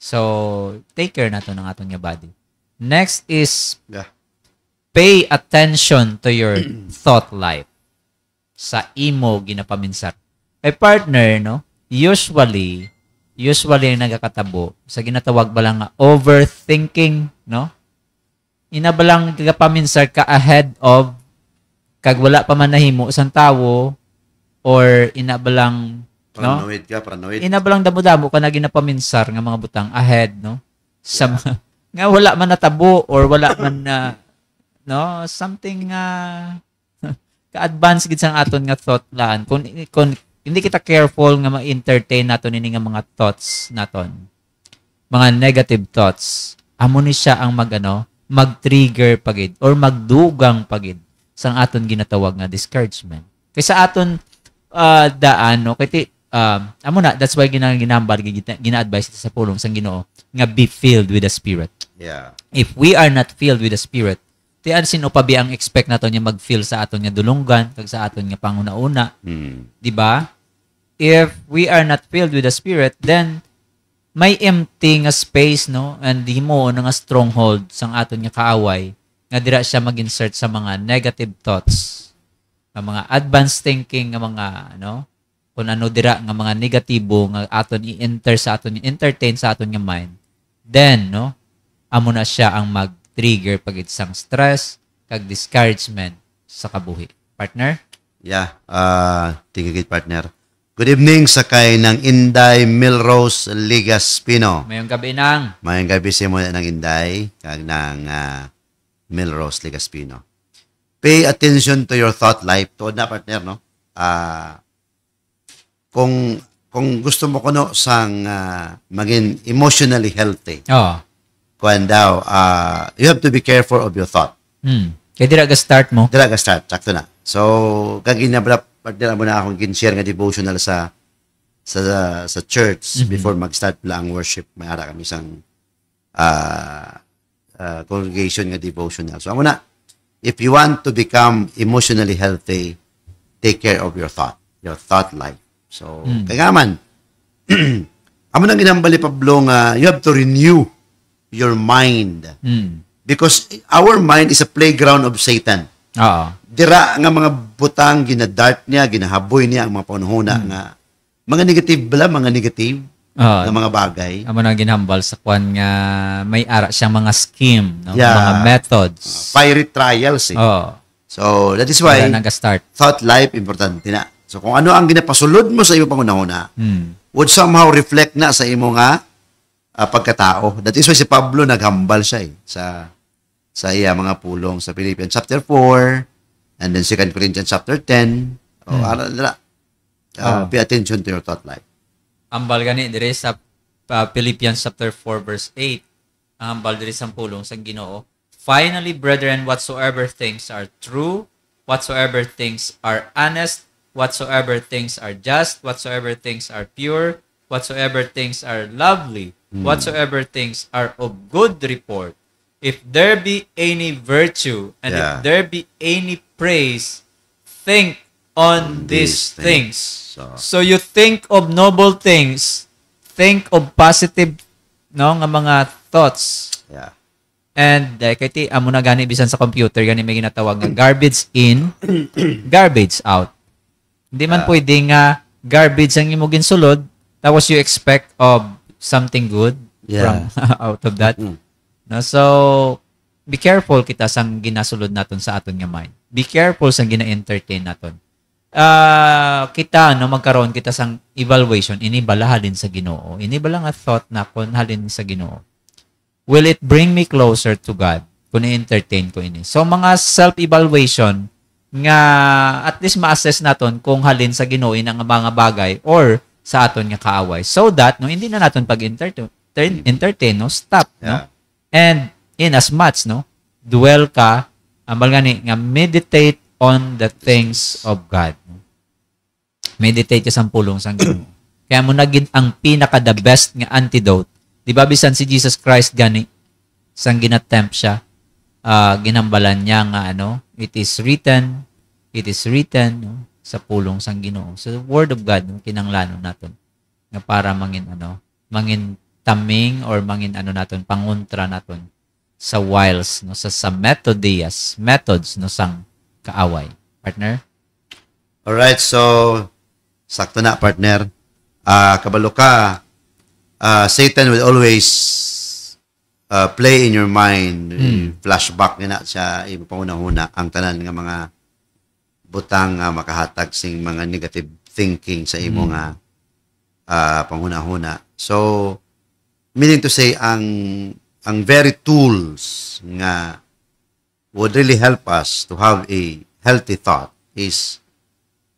So, take care na to ng atong body. Next is yeah. pay attention to your [clears throat] thought life. Sa imo ginapaminsar. Kay partner, no? Usually, usually nagakatabo sa ginatawag ba lang nga overthinking, no? Inabalang ba gagapaminsar ka ahead of kag wala pa man nahimo isang tawo or inabalang Paranoid no? ka, paranoid. Inabalang damo-damo ka na ginapaminsar ng mga butang ahead, no? Sa yeah. mga, [laughs] nga wala man natabo or wala man na, no? Something, uh, [laughs] ka-advance gid sang aton nga thought laan. Kung, kung hindi kita careful nga ma-entertain naton ini nga mga thoughts naton. Mga negative thoughts. Amo ni siya ang mag ano, mag-trigger pagid or magdugang pagid sang aton ginatawag nga discouragement. Kaysa aton uh, daan no kay um, amo na, that's why gina ginahambal gina-advise sa pulong sang Ginoo nga be filled with the spirit. Yeah. If we are not filled with the spirit, ti sino pa bi ang expect nato nga mag fill sa aton nga dulungan kag sa aton nga panguna-una. Mm. Di ba? If we are not filled with the spirit, then may empty nga space no and di mo ano, nga stronghold sang aton nga kaaway nga dira siya mag-insert sa mga negative thoughts, ang mga advanced thinking, ang mga ano, kung ano dira nga mga negatibo nga aton i-enter sa aton entertain sa aton nga mind then no amo na siya ang mag-trigger pag isang stress kag discouragement sa kabuhi partner yeah uh, ah, tingigit partner Good evening sa kay ng Inday Milrose Ligaspino. Mayong gabi nang. Mayong gabi sa mo ng Inday kag ng uh, ah, Milrose Ligaspino. Pay attention to your thought life. Tuod na partner, no? Uh, kung kung gusto mo kuno sang uh, maging emotionally healthy. Oo. Kuan daw, uh, you have to be careful of your thought. Hmm. Kaya dira ga start mo. Dira ga start, sakto na. So, kagina inabra partner mo na akong ginshare nga devotional sa sa sa church mm-hmm. before mag-start pala worship. May ara kami sang uh, uh, congregation nga devotional. So, ang una, if you want to become emotionally healthy, take care of your thought, your thought life. So, mm. kagaman, [clears throat] amo nang ginambali Pablo nga you have to renew your mind. Mm. Because our mind is a playground of Satan. Oo. Ah. Dira nga mga butang ginadart niya, ginahaboy niya ang mga panuhuna mm. nga mga negative bala, mga negative uh, na mga bagay. Amo nang ginhambal sa kwan nga may ara siyang mga scheme, no? yeah. mga methods. Uh, fiery trials eh. Oo. Oh. So, that is why Wala start thought life importante na. So kung ano ang ginapasulod mo sa iyong pangunahuna, hmm. would somehow reflect na sa imo nga uh, ah, pagkatao. That is why si Pablo naghambal siya eh, sa sa iya eh, ah, mga pulong sa Philippians chapter 4 and then 2 Corinthians chapter 10. Oh, hmm. ara, uh, ah, oh. Pay attention to your thought life. Ambal gani dire sa uh, Philippians chapter 4 verse 8. Ambal dire sa pulong sa Ginoo. Finally, brethren, whatsoever things are true, whatsoever things are honest, whatsoever things are just, whatsoever things are pure, whatsoever things are lovely, mm. whatsoever things are of good report, if there be any virtue and yeah. if there be any praise, think on these, these things. things. So, so you think of noble things, think of positive no nga mga thoughts. Yeah. And eh, kay amo na gani bisan sa computer gani may ginatawag nga garbage in, [coughs] garbage out. Hindi man uh, ah. pwedeng uh, garbage ang imo ginsulod tapos you expect of something good yeah. from [laughs] out of that. Mm. No, so be careful kita sang ginasulod naton sa aton nga mind. Be careful sang gina-entertain naton. Uh, kita no magkaroon kita sang evaluation inibala din sa Ginoo. Inibala nga thought na kon halin sa Ginoo. Will it bring me closer to God? Kung entertain ko ini. So mga self-evaluation nga at least ma-assess naton kung halin sa Ginoo ang mga bagay or sa aton nga kaaway so that no hindi na naton pag entertain entertain no stop yeah. no and in as much no dwell ka ambal gani nga meditate on the things of God meditate ka sa pulong sang Ginoo [clears throat] kaya mo nagid ang pinaka the best nga antidote di ba bisan si Jesus Christ gani sang ginatempt siya uh, ginambalan niya nga ano, it is written, it is written no, sa pulong sang Ginoo. So the word of God no, kinanglanon naton na para mangin ano, mangin taming or mangin ano naton pangontra naton sa wiles no sa sa methodias methods no sang kaaway partner all right so sakto na partner ah uh, kabalo ka uh, Satan will always uh, play in your mind, mm. flashback na sa ipauna-una ang tanan ng mga butang nga uh, makahatag sing mga negative thinking sa imo mm. nga uh, ah, panguna-huna. So, meaning to say, ang ang very tools nga would really help us to have a healthy thought is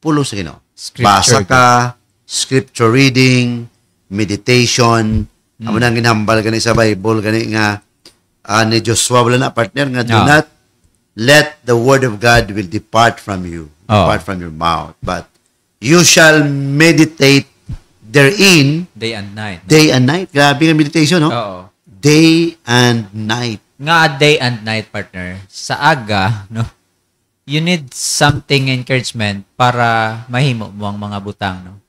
pulo sa Ginoo. Basa ka, scripture reading, meditation, Mm. Amo nang ginambal gani sa Bible gani nga uh, ni Joshua wala na partner nga do no. not let the word of God will depart from you, oh. depart from your mouth, but you shall meditate therein day and night. No? Day and night. Grabe nga meditation, no? Oo. Day and night. Nga day and night partner sa aga, no? You need something encouragement para mahimo mo ang mga butang, no?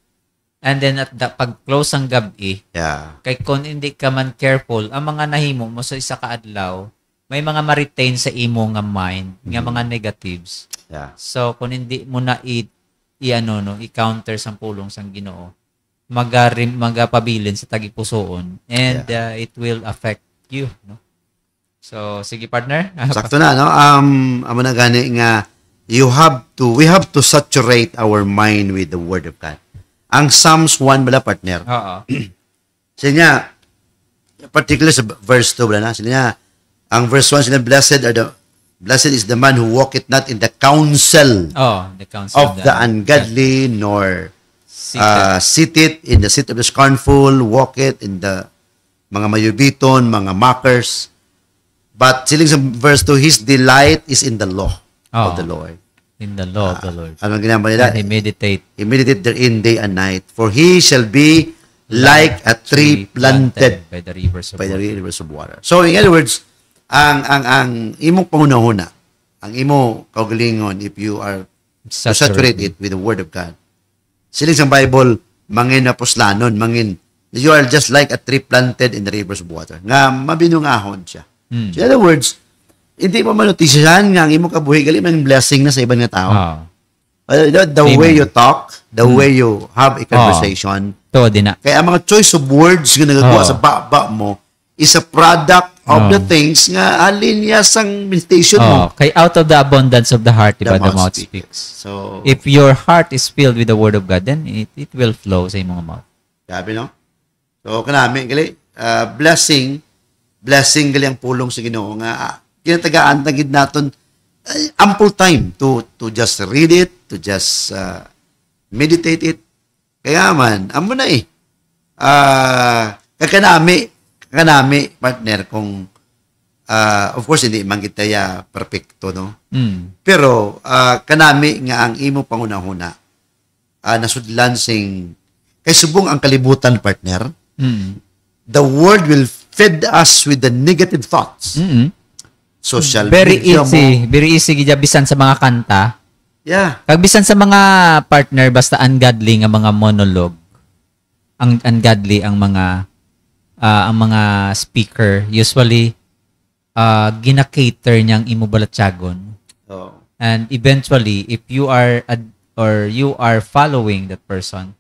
And then at the pag-close ng gabi, yeah. kay kon hindi ka man careful, ang mga nahimo mo sa isa ka adlaw, may mga ma-retain sa imo nga mind, mm-hmm. nga mga negatives. Yeah. So kung hindi mo na i, i ano no, i-counter sa pulong sang Ginoo, magarim magapabilin sa tagipusoon and yeah. uh, it will affect you, no? So sige partner. [laughs] Sakto na no. Um amo na gani nga you have to we have to saturate our mind with the word of God ang Psalms 1 bala partner. Oo. [clears throat] Sige nga, particular sa verse 2 bala na, sige nga, ang verse 1 sila, blessed are the Blessed is the man who walketh not in the counsel, oh, the counsel of the, the ungodly, yeah. nor seated. Uh, seated in the seat of the scornful, walketh in the mga mayubiton, mga mockers. But siling sa verse 2, his delight is in the law oh. of the oh. Lord in the law of the ah, Lord. Uh, ginagawa nila? And he meditate. He meditate therein day and night. For he shall be like a tree planted, by the rivers of, by water. The rivers of water. So in other words, ang ang ang imong pangunahuna, ang imo kaugalingon if you are saturate it with the word of God. Siling sa Bible, mangin na puslanon, mangin you are just like a tree planted in the rivers of water. Nga mabinungahon siya. Hmm. So in other words, hindi mo manutisihan nga ang imo kabuhi gali man blessing na sa ibang nga tao. Oh. Ah. the, the Amen. way you talk, the hmm. way you have a ah. conversation. Oh. To din Kaya ang mga choice of words nga nagagawa oh. sa baba mo is a product of oh. the things nga alinya sang meditation oh. mo. Kay out of the abundance of the heart, diba, the, mouth, the mouth speaks. speaks. So, If your heart is filled with the Word of God, then it, it will flow sa imong mouth. Grabe, no? So, kanami, gali, uh, blessing, blessing gali ang pulong sa ginoo nga ginatagaan na gid naton eh, ample time to to just read it, to just uh, meditate it. Kaya man, amo na eh. Uh, kakanami, kakanami partner kung uh, of course hindi man kita perfecto no. Mm. Pero uh, kanami nga ang imo pangunahuna uh, nasudlan sing kay subong ang kalibutan partner. Mm. The world will feed us with the negative thoughts. Mm-hmm social very media easy, mo. Very easy gidya bisan sa mga kanta. Yeah. Kag bisan sa mga partner basta ungodly nga mga monologue. Ang ungodly ang mga uh, ang mga speaker usually uh, ah, gina ginakater niyang imubalatsagon. Oh. And eventually, if you are ad- or you are following that person,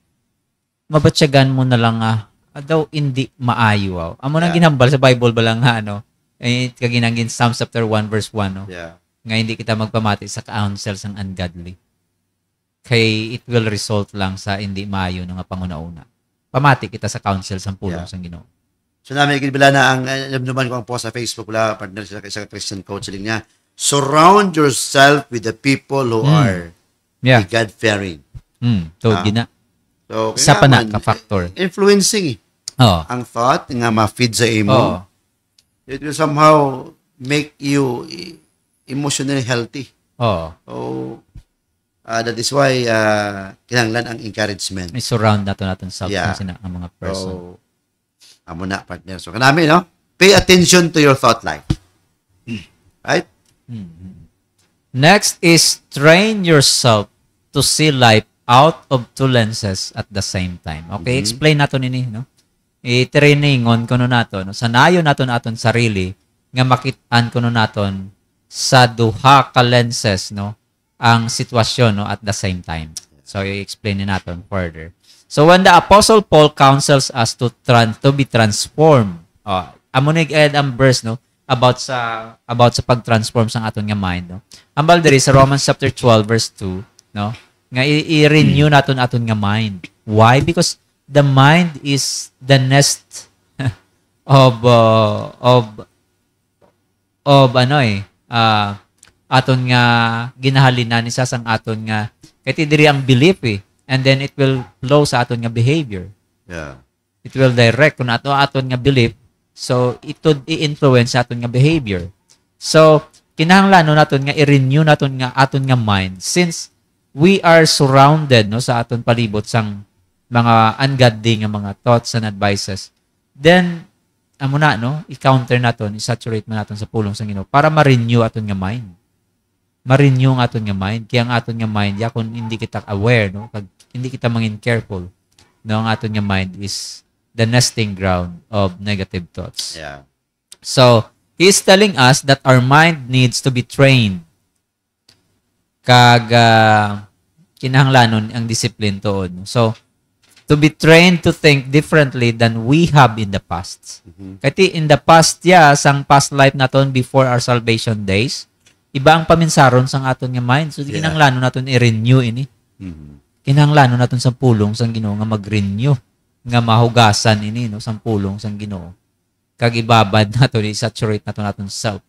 mabatsagan mo na lang ah, ah daw hindi maayo. Wow. Amo nang yeah. ginambal sa Bible ba lang ha, ano? Eh, kaginangin Psalms chapter 1 verse 1, no? Yeah. Nga hindi kita magpamati sa counsels ng ungodly. Kay it will result lang sa hindi maayo ng panguna-una. Pamati kita sa counsels ng pulong yeah. sa Ginoo. So namin ikibila na ang, alam eh, ko ang post sa Facebook, wala partner sa isang Christian counseling niya, surround yourself with the people who mm. are yeah. God-fearing. Mm. So, ah. gina. So, sa pa ka-factor. Influencing. Oh. Ang thought nga ma-feed sa imo. Oh it will somehow make you e, emotionally healthy. Oh. So, uh, that is why uh, kinanglan ang encouragement. May surround nato natin sa yeah. na ang mga person. So, amo na partner. So, kanami, no? Pay attention to your thought life. Hmm. Right? Hmm. Next is train yourself to see life out of two lenses at the same time. Okay, mm-hmm. explain nato nini, no? i on kuno naton, sanayo naton aton sarili nga makitaan kuno naton sa duha ka lenses no ang sitwasyon no at the same time. So i-explain ni naton further. So when the apostle Paul counsels us to trans to be transformed, oh, amo ni ed ang verse no about sa about sa pagtransform transform sa aton nga mind no. Ambal diri sa Romans chapter 12 verse 2 no nga i-renew naton aton nga mind. Why? Because the mind is the nest [laughs] of uh, of of ano eh uh, aton nga ginahalinan ni sa sang aton nga kay diri ang belief eh and then it will flow sa aton nga behavior yeah it will direct kun ato aton nga belief so ito could i-influence aton nga behavior so kinahanglan no naton nga i-renew naton nga aton nga mind since we are surrounded no sa aton palibot sang mga ungodly nga mga thoughts and advices, then amo na no, i-counter naton, i-saturate man naton sa pulong sa Ginoo para ma-renew aton nga mind. Ma-renew ang aton nga mind, kaya ang aton nga mind yakon hindi kita aware no, kag hindi kita mangin careful no ang aton nga mind is the nesting ground of negative thoughts. Yeah. So, he is telling us that our mind needs to be trained. Kag uh, kinahanglanon ang discipline tuod. So, to be trained to think differently than we have in the past. Mm-hmm. Kasi in the past ya, yeah, sang past life naton before our salvation days, iba ang paminsaron sang aton nga mind. So, yeah. kinanglano naton i-renew ini. Mm-hmm. Kinanglano naton sa pulong sang Ginoo nga mag-renew nga mahugasan ini no sang pulong sang Ginoo. Kag ibabad [laughs] naton i-saturate naton naton self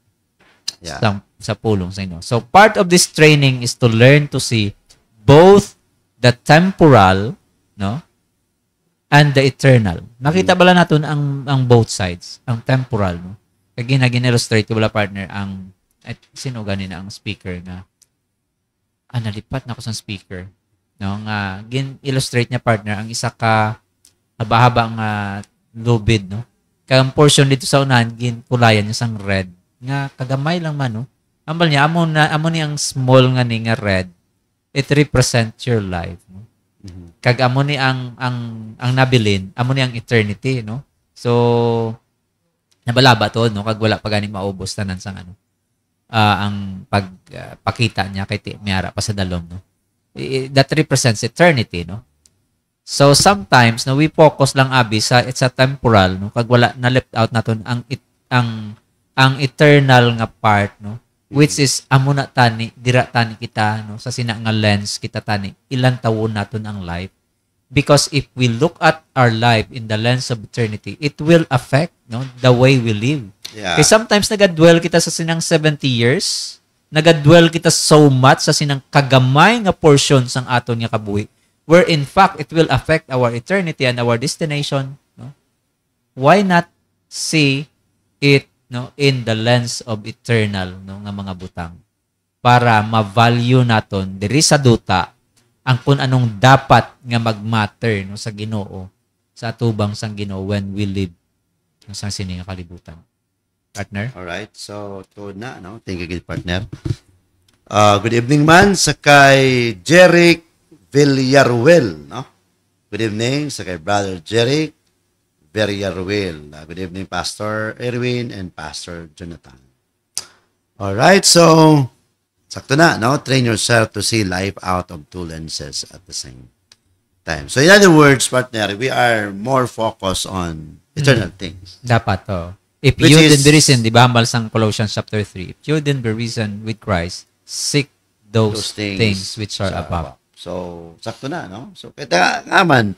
yeah. Sang, sa pulong sa Ginoo. So, part of this training is to learn to see both the temporal no and the eternal. Nakita mm. bala natin ang ang both sides, ang temporal no. Kaya ginagin-illustrate wala partner ang at sino ganin ang speaker na ah, nalipat na ako sa speaker no nga gin-illustrate niya partner ang isa ka haba ang nga uh, lubid no kaya ang portion dito sa unahan kulayan niya sang red nga kagamay lang man no ambal niya amo na amo ni ang small nga ni nga red it represents your life no? Kag amo ni ang ang ang nabilin, amo ni ang eternity, no? So nabalaba to no kag wala pa gani maubos tanan sang ano uh, ang pagpakita ah, uh, niya kay Tiara pa sa dalom no that represents eternity no so sometimes no we focus lang abi sa it's a temporal no kag wala na left out naton ang it, ang ang eternal nga part no Which is, amo na tani, dira tani kita, no, sa sina nga lens kita tani, ilang taon naton ang life. Because if we look at our life in the lens of eternity, it will affect no, the way we live. Yeah. Kaya sometimes nagadwell kita sa sinang 70 years, nagadwell kita so much sa sinang kagamay nga portion sang aton nga kabuhi, where in fact, it will affect our eternity and our destination. No? Why not see it no in the lens of eternal no nga mga butang para ma-value naton diri sa duta ang kun anong dapat nga magmatter no sa Ginoo sa atubang sang Ginoo when we live no, sa sining kalibutan partner all right so to na no thank you partner uh, good evening man sa kay Jeric Villaruel no good evening sa kay brother Jeric very Ruel. good evening, Pastor Erwin and Pastor Jonathan. All right, so sakto na, no? Train yourself to see life out of two lenses at the same time. So in other words, partner, we are more focused on eternal mm. things. Dapat, oh. If Which you is, then be risen, di ba, hambal Colossians chapter 3, if you then be risen with Christ, seek those, those things, things which are above. above. So, sakto na, no? So, kaya nga man,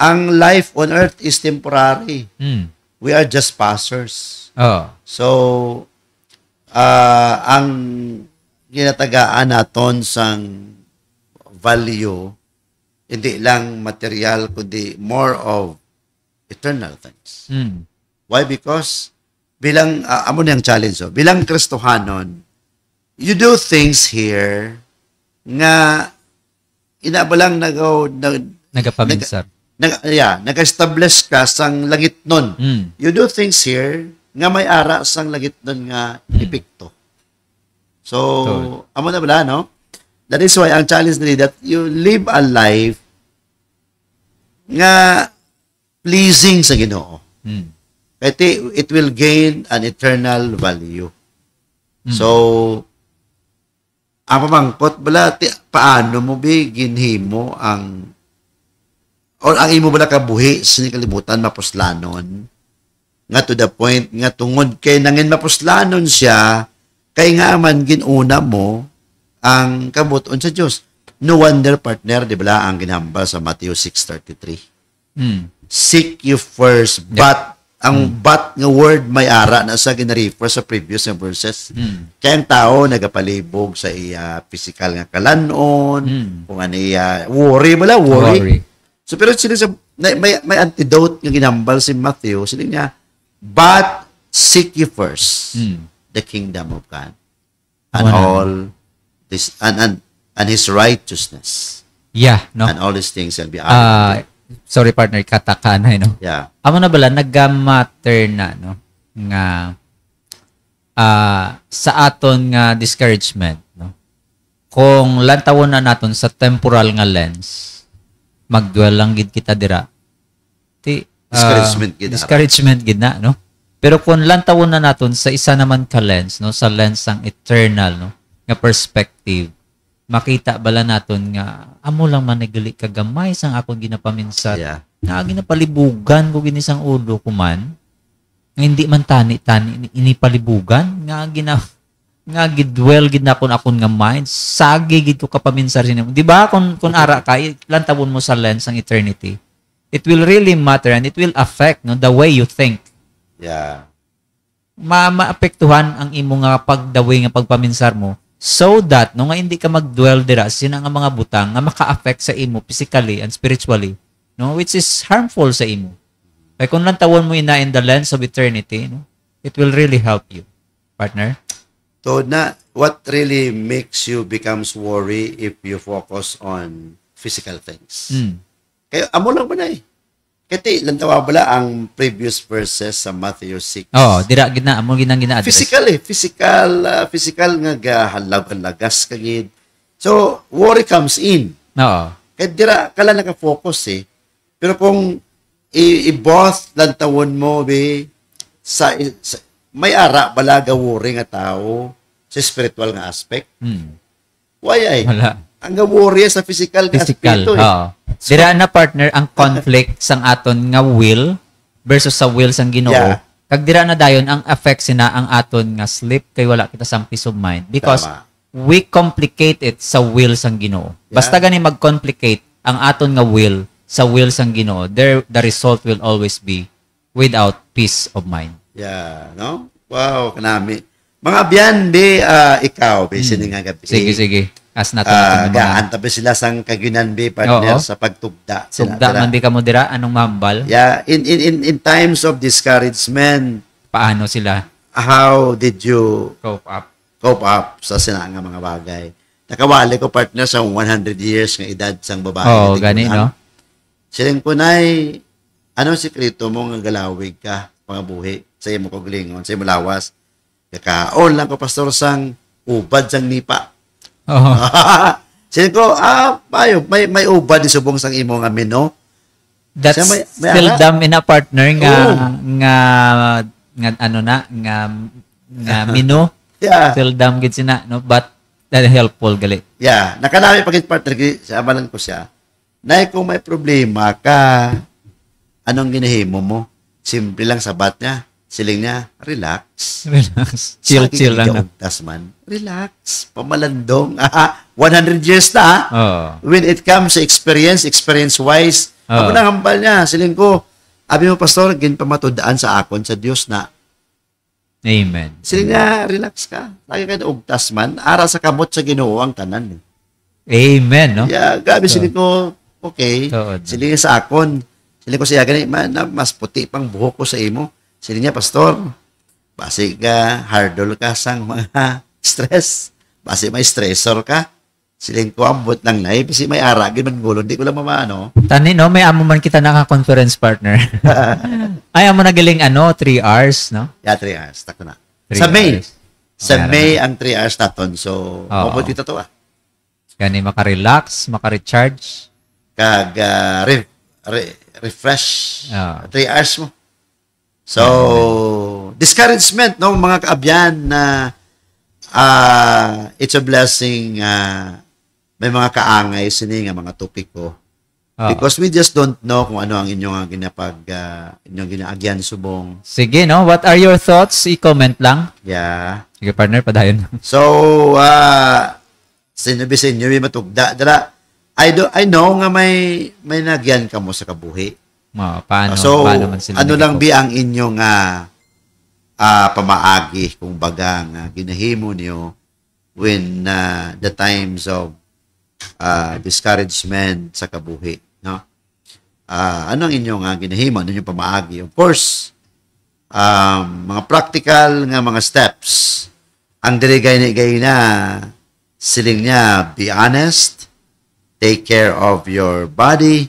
ang life on earth is temporary. Mm. We are just passers. Oh. So, uh, ang ginatagaan naton sang value, hindi lang material, kundi more of eternal things. Mm. Why? Because bilang, uh, amo na yung challenge, oh, bilang Kristohanon, you do things here nga inabalang nagaw, nag, nagapabinsar. Nag, nag, yeah, nag-establish ka sang langit nun. Mm. You do things here nga may ara sang langit nun nga mm. epekto. So, amo na bala, no? That is why ang challenge nila that you live a life nga pleasing sa Ginoo. Mm. Kasi it will gain an eternal value. Mm. So, ang pamangkot bala, paano mo bi ginhimo ang or ang imo ba nakabuhi sa kalibutan mapuslanon nga to the point nga tungod kay nangin mapuslanon siya kay nga man ginuna mo ang kabuton sa Dios no wonder partner di ba ang ginhambal sa Matthew 6:33 mm. seek you first yeah. but ang mm. but nga word may ara na sa ginarefer sa previous nga verses. Mm. Kaya ang tao nagapalibog sa iya physical nga kalanon, mm. kung ano iya, worry ba la, worry. worry So, pero sila sa, may, may antidote nga ginambal si Matthew, sila niya, but seek ye first hmm. the kingdom of God and One all this, and, and, and his righteousness. Yeah, no? And all these things shall be ah, added. Uh, sorry partner, katakan ay no? Yeah. Amo na bala, nagamatter na, no? Nga, uh, sa aton nga discouragement, no? Kung lantawon na naton sa temporal nga lens, magduel lang gid kita dira. Ti uh, discouragement gid. Discouragement gid na no. Pero kung tawon na naton sa isa naman ka lens no, sa lens ang eternal no, nga perspective makita bala naton nga amo lang manigali kagamay sang akong ginapaminsat yeah. nga ginapalibugan ko ginisang ulo ko man nga hindi man tani tani ini palibugan nga gina nga gidwell gid na kun akon nga mind sagi gid ko kapaminsar sini di ba kun kun ara ka lantabon mo sa lens ang eternity it will really matter and it will affect no the way you think yeah maapektuhan ang imo nga pagdaway nga pagpaminsar mo so that no nga hindi ka magdwell dira sina nga mga butang nga maka-affect sa imo physically and spiritually no which is harmful sa imo kay kun lang mo ina in the lens of eternity no it will really help you partner So na what really makes you becomes worry if you focus on physical things. Mm. Kaya amo lang ba na eh. Kasi lantawa bala ang previous verses sa Matthew 6. Oo, oh, dira gina amo ginang gina address. Physical eh, physical uh, physical nga gahalag-lagas kagid. So worry comes in. Oo. Oh. Kaya dira kala naka-focus eh. Pero kung i-boss lantawon mo be sa, sa may ara balaga worry nga tao sa spiritual nga aspect. Hmm. Why ay? Wala. Ang nga sa physical nga physical, aspect. Eh. Physical, oo. Eh. So, Dira na partner ang conflict sang aton nga will versus sa will sang Ginoo. Yeah. Kag dira na dayon ang effects sina ang aton nga sleep kay wala kita sang peace of mind because Tama. we complicate it sa will sang Ginoo. Yeah. Basta gani mag-complicate ang aton nga will sa will sang Ginoo, there the result will always be without peace of mind. Yeah, no? Wow, kanami. Mga byan, be, uh, ah, ikaw, be, hmm. siningagat. Sige, sige. As natin uh, gaan sila sang kaginan be partner Oo. sa pagtugda. Sila, Tugda man be ka mo dira anong mahambal? Yeah, in in in in times of discouragement, paano sila? How did you cope up? Cope up sa sina nga mga bagay. Nakawali ko partner sa 100 years nga edad sang babae. Oo, gani no. Siling kunay ano sikreto mo nga galawig ka mga buhi? sa imo kog lingon, sa imo lawas. Kakaon lang ko, Pastor, sang ubad sang nipa. Oo. [laughs] Sino ko, ah, payo, may, may ubad ni subong sang imo nga mino. That's may, may still dam in a partner nga, oh. nga, nga, ano na, nga, nga [laughs] mino. yeah. Still dam gid sina, no? But, that helpful gali. Yeah. Nakanami pagit partner, sa amalan ko siya, na kung may problema ka, anong ginahimo mo? Simple lang sabat niya. Siling niya, relax. Relax. Chill, Sagi chill lang. Ang ah. Tasman, relax. Pamalandong. [laughs] Ah, 100 years na. Oh. When it comes sa experience, experience-wise, oh. ako na hambal niya. Siling ko, abi mo, Pastor, ginpamatudaan sa akon, sa Dios na. Amen. Siling niya, relax ka. Lagi ka na tasman. Ara sa kamot sa ginoo ang tanan. Eh. Amen, no? Yeah, gabi so, siling ko, okay. So, siling sa akon. Siling ko siya, ganit, man, mas puti pang buhok ko sa imo Sili niya, Pastor, basi ka, hardol ka sang mga [laughs] stress. Basi may stressor ka. Siling ko ambot lang na eh. Kasi may aragin man gulo. Hindi ko lang mamaano. Tani no, may amo man kita naka-conference partner. [laughs] Ay, amo na galing ano, 3 hours, no? Yeah, 3 hours. Tako na. Three sa hours. Sa okay, May ang 3 hours naton. So, opo dito to ah. Gani makarelax, makarecharge. Kag uh, re- re- refresh. 3 oh. hours mo. So, discouragement, no, mga kaabyan na uh, it's a blessing uh, may mga kaangay, sininga, mga topiko. Uh-huh. Ah. Because we just don't know kung ano ang inyong ginapag, uh, inyong ginaagyan subong. Sige, no? What are your thoughts? I-comment lang. Yeah. Sige, partner, padayon. [laughs] so, uh, sinabi sa inyo, may matugda. Dala, I, do, I know nga may, may nagyan ka mo sa kabuhi. Ma, paano, so, paano man sila ano lang bi ang inyong uh, ah, uh, pamaagi, kung baga, uh, ginahimo niyo when uh, the times of uh, discouragement sa kabuhi. No? Uh, ano ang inyong uh, ginahimo? Ano yung pamaagi? Of course, um, mga practical nga mga steps. Ang dirigay na igay na siling niya, be honest, take care of your body,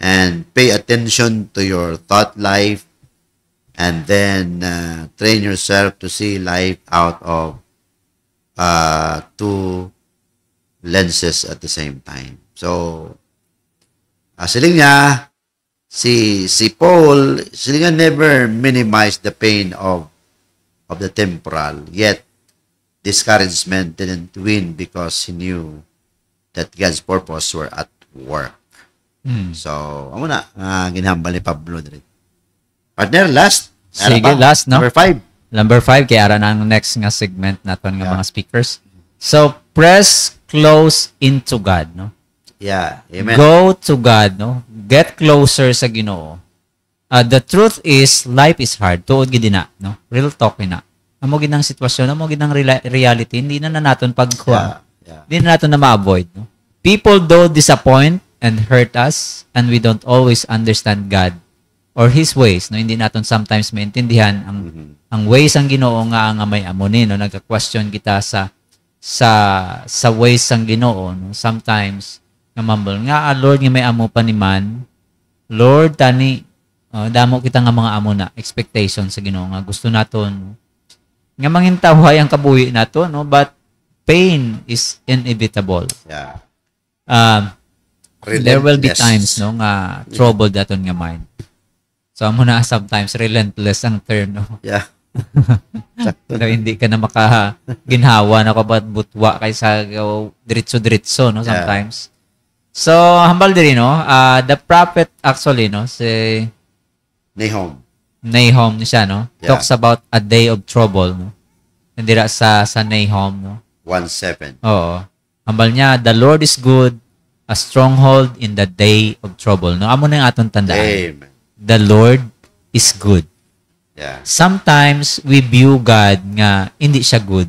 and pay attention to your thought life and then uh, train yourself to see life out of uh, two lenses at the same time. So, uh, siling niya, si, si Paul, siling niya never minimized the pain of, of the temporal, yet discouragement didn't win because he knew that God's purpose were at work. Hmm. So, amo na, uh, ginhambal ni Pablo dire. Partner, last. Sige, pa? last, no? Number five. Number five, kaya ara na ang next nga segment naton nga yeah. mga speakers. So, press close into God, no? Yeah, amen. Go to God, no? Get closer sa Ginoo. Uh, the truth is, life is hard. Tuod gid na, no? Real talk na. Amo gid ang sitwasyon, amo gid ang reality, hindi na na naton pagkuha. Yeah, yeah. Hindi na naton na ma-avoid, no? People do disappoint, and hurt us and we don't always understand God or His ways. No, hindi natin sometimes maintindihan ang, mm-hmm. ang ways ang ginoo nga ang may amo ni. No? Nagka-question kita sa sa sa ways ang ginoo. No? Sometimes, nga mumble, nga ah, Lord nga may amo pa ni man. Lord, tani, uh, damo kita nga mga amo na expectation sa ginoo nga. Gusto naton nga mangintawhay ang kabuhi nato no but pain is inevitable yeah um uh, Relent, there will be times no nga troubled yeah. aton nga mind. So amo na sometimes relentless ang term no. Yeah. [laughs] Sakto. no, hindi ka na maka ginhawa na kabat butwa kaysa diretso-diretso no sometimes. Yeah. So hambal diri no, uh, the prophet actually no si Nahum. Nahum ni siya no. Yeah. Talks about a day of trouble no. Nandira sa sa Nahum no. 1:7. Oo. Hambal niya, the Lord is good a stronghold in the day of trouble. No, amo na yung atong tandaan. Amen. The Lord is good. Yeah. Sometimes we view God nga hindi siya good.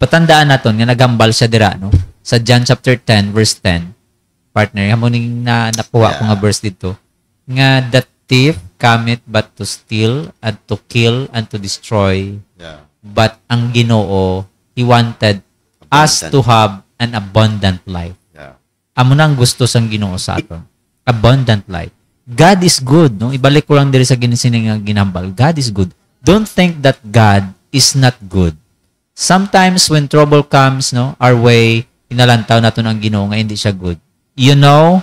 Patandaan naton nga nagambal siya dira no sa John chapter 10 verse 10. Partner, amo ning na nakuha yeah. ko nga verse dito nga the thief cometh but to steal and to kill and to destroy. Yeah. But ang Ginoo he wanted abundant. us to have an abundant life amo nang gusto sang Ginoo sa aton. Abundant life. God is good, no? Ibalik ko lang diri sa ginisining ginambal. God is good. Don't think that God is not good. Sometimes when trouble comes, no, our way, inalantaw nato ang Ginoo nga hindi siya good. You know,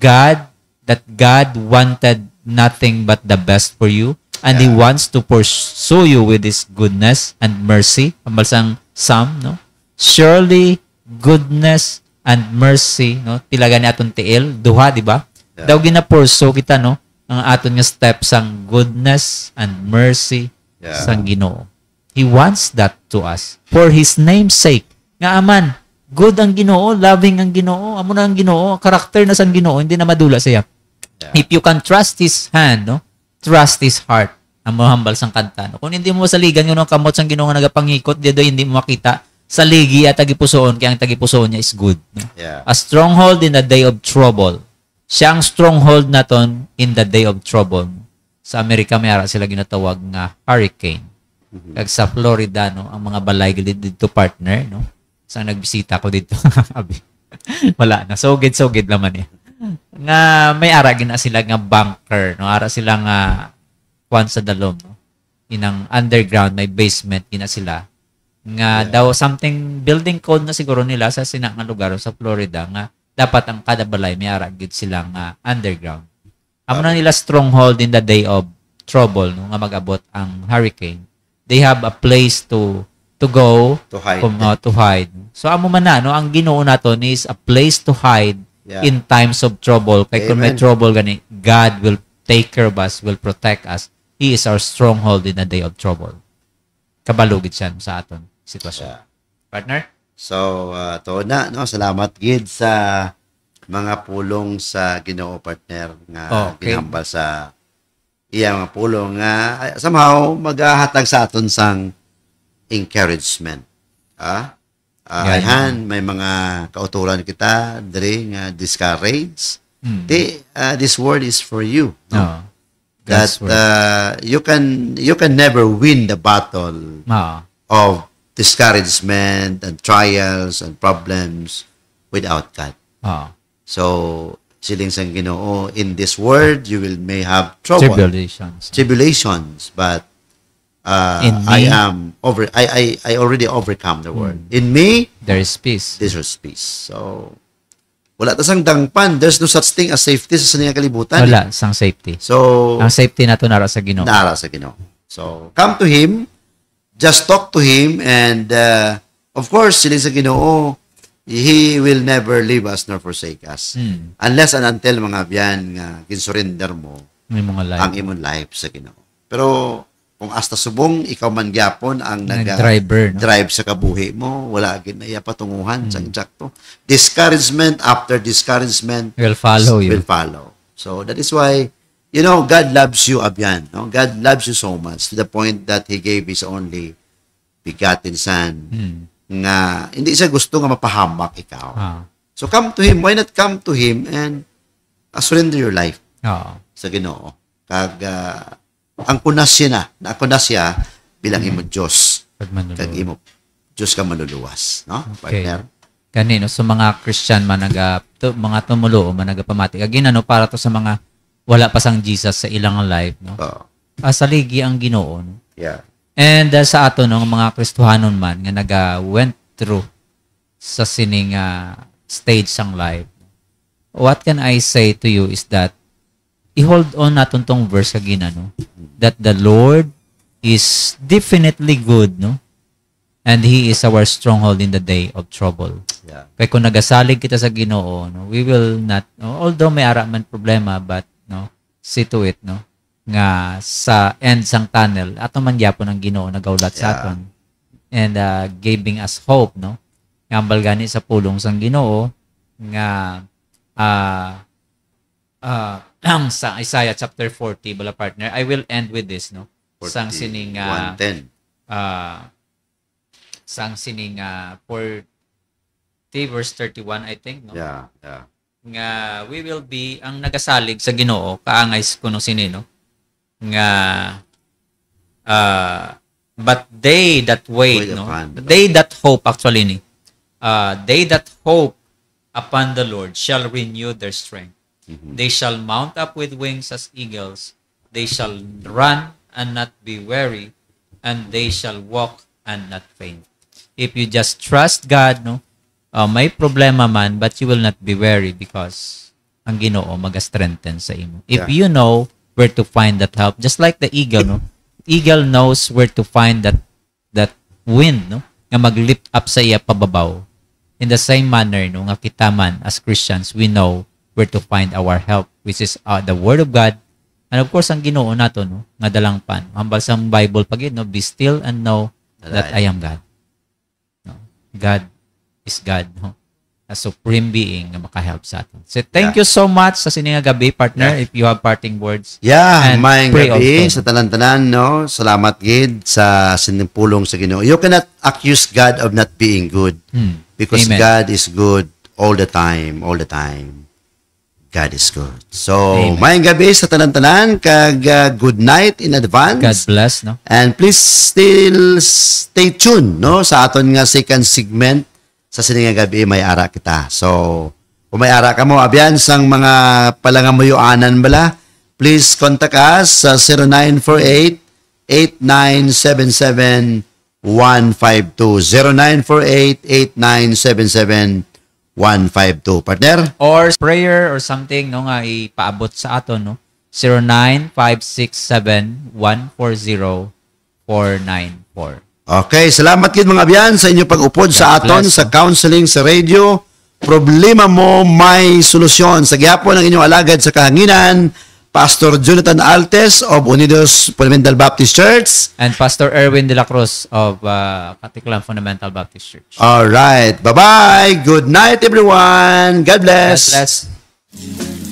God that God wanted nothing but the best for you and yeah. he wants to pursue you with his goodness and mercy. Ang balsang Psalm, no? Surely goodness and mercy no tilaga ni aton tiil duha di ba yeah. daw ginapurso kita no ang aton nga step sang goodness and mercy yeah. sang Ginoo he wants that to us for his name's sake nga aman good ang Ginoo loving ang Ginoo amo na ang Ginoo karakter na sang Ginoo hindi na madula siya yeah. if you can trust his hand no trust his heart ang mahambal sang kanta. No? Kung hindi mo saligan yun ang kamot sang ginoo nga nagapangikot, di do, hindi mo makita sa ligi at tagipusoon, kaya ang tagipusoon niya is good. Yeah. A stronghold in the day of trouble. Siyang stronghold naton in the day of trouble. Sa Amerika may ara sila ginatawag nga hurricane. mm Kag sa Florida no, ang mga balay gilid dito partner no. Sa nagbisita ko dito. [laughs] Wala na. So good so good naman eh. Nga may ara gina sila nga bunker no. Ara sila nga kwan sa dalom no. Inang underground may basement ina sila nga yeah. daw something building code na siguro nila sa sina nga lugar sa Florida nga dapat ang kada balay may ara gid sila nga underground. Amo na ah. nila stronghold in the day of trouble no nga magabot ang hurricane. They have a place to to go to hide. Kung, uh, to hide. So amo man na no ang Ginoo nato is a place to hide yeah. in times of trouble. Kay Amen. kung may trouble gani God will take care of us, will protect us. He is our stronghold in the day of trouble. Kabalugit siya sa aton sitwasyon. Yeah. Partner? So, uh, to na, no? salamat gid sa mga pulong sa Ginoo partner nga oh, okay. ginambal sa iya mga pulong nga somehow magahatag sa aton sang encouragement. Ha? Uh, ah, yeah, Ayhan, yeah. may mga kautulan kita, dre nga uh, discourage. Mm. Di, uh, this word is for you. No? Oh, That uh, you can you can never win the battle oh. of discouragement and trials and problems without God. Ah. So, siling sang Ginoo, in this world you will may have trouble. Tribulations. Tribulations, but uh, in me, I am over I, I I already overcome the world. Mm. In me there is peace. There is peace. So wala ta sang dangpan. There's no such thing as safety sa sanay kalibutan. Wala sang safety. So ang safety nato nara sa Ginoo. Nara sa Ginoo. So come to him Just talk to him and uh, of course, sila sa Ginoo, He will never leave us nor forsake us. Mm. Unless and until mga byan nga kinsurrender mo life. ang imong life sa Ginoo. Pero kung asta subong ikaw man gyapon ang nag driver no? drive sa kabuhi mo, wala gid na iya patunguhan mm. sa insakto. Discouragement after discouragement will follow you. Will follow. So that is why You know, God loves you, Abyan. No? God loves you so much to the point that He gave His only begotten Son hmm. nga hindi siya gusto nga mapahamak ikaw. Ah. So come to Him. Why not come to Him and uh, surrender your life ah. sa Ginoo? Kag uh, ang kunas siya na, na kunas siya bilang hmm. imo Diyos. Kag imo Diyos ka maluluwas. No? Okay. Partner? Ganino, so mga Christian, managa, uh, to, mga tumulo, managa pamati. Kag ano, para to sa mga wala pa sang Jesus sa ilang life, no? Oh. Uh, ang Ginoo. No? Yeah. And uh, sa ato ng no, mga Kristohanon man nga naga went through sa sining uh, stage sang life. What can I say to you is that i-hold on natin tong verse kagina, no? That the Lord is definitely good, no? And He is our stronghold in the day of trouble. Yeah. kay kung nagasalig kita sa ginoo, no, we will not, although may ara man problema, but situate no nga sa end sang tunnel ato man gyapon ang Ginoo nagawlat yeah. sa aton and uh, giving us hope no nga ambal sa pulong sang Ginoo nga uh, uh, [clears throat] sa Isaiah chapter 40 bala partner I will end with this no 40, sang sining uh, 110 uh, sang sining uh, 40 verse 31 I think no yeah yeah nga we will be ang nagasalig sa Ginoo kaangay kuno sinino nga uh, but they that wait, wait no they that hope actually ni uh, they that hope upon the Lord shall renew their strength mm-hmm. they shall mount up with wings as eagles they shall run and not be weary and they shall walk and not faint if you just trust God no uh, may problema man, but you will not be weary because ang Ginoo mag-strengthen sa imo. If yeah. you know where to find that help, just like the eagle, no? Eagle knows where to find that that wind, no? Nga maglift up sa iya pababaw. In the same manner, no, nga kita man as Christians, we know where to find our help, which is uh, the Word of God, and of course, ang Ginoo nato, no? Nga dalangpan. Ang balsang Bible pagid, no? Be still and know that I am God. No? God is God, no? a supreme being na makahelp sa atin. So thank yeah. you so much sa sininga gabi, partner, yeah. if you have parting words. Yeah, mayang gabi also. sa talan-talan, no? Salamat, Gid, sa sinipulong sa Ginoo. You cannot accuse God of not being good hmm. because Amen. God is good all the time, all the time. God is good. So, Amen. mayang gabi sa talan-talan, kag uh, good night in advance. God bless, no? And please still stay tuned, no? Sa aton nga second segment sa siningang gabi may ara kita. So, kung may ara ka mo, abyan sang mga palangamuyoanan bala, please contact us sa 0948-8977-152. 0948-8977-152. Partner? Or prayer or something, no, nga ipaabot sa ato, no? 0956714049. 494 Okay, salamat kid mga biyan sa inyo pag-upod sa aton sa counseling sa radio. Problema mo may solusyon. Sa gihapon ng inyong alagad sa kahanginan, Pastor Jonathan Altes of Unidos Fundamental Baptist Church and Pastor Erwin De La Cruz of uh, Katiklan Fundamental Baptist Church. All right. Bye-bye. Good night everyone. God bless. God bless.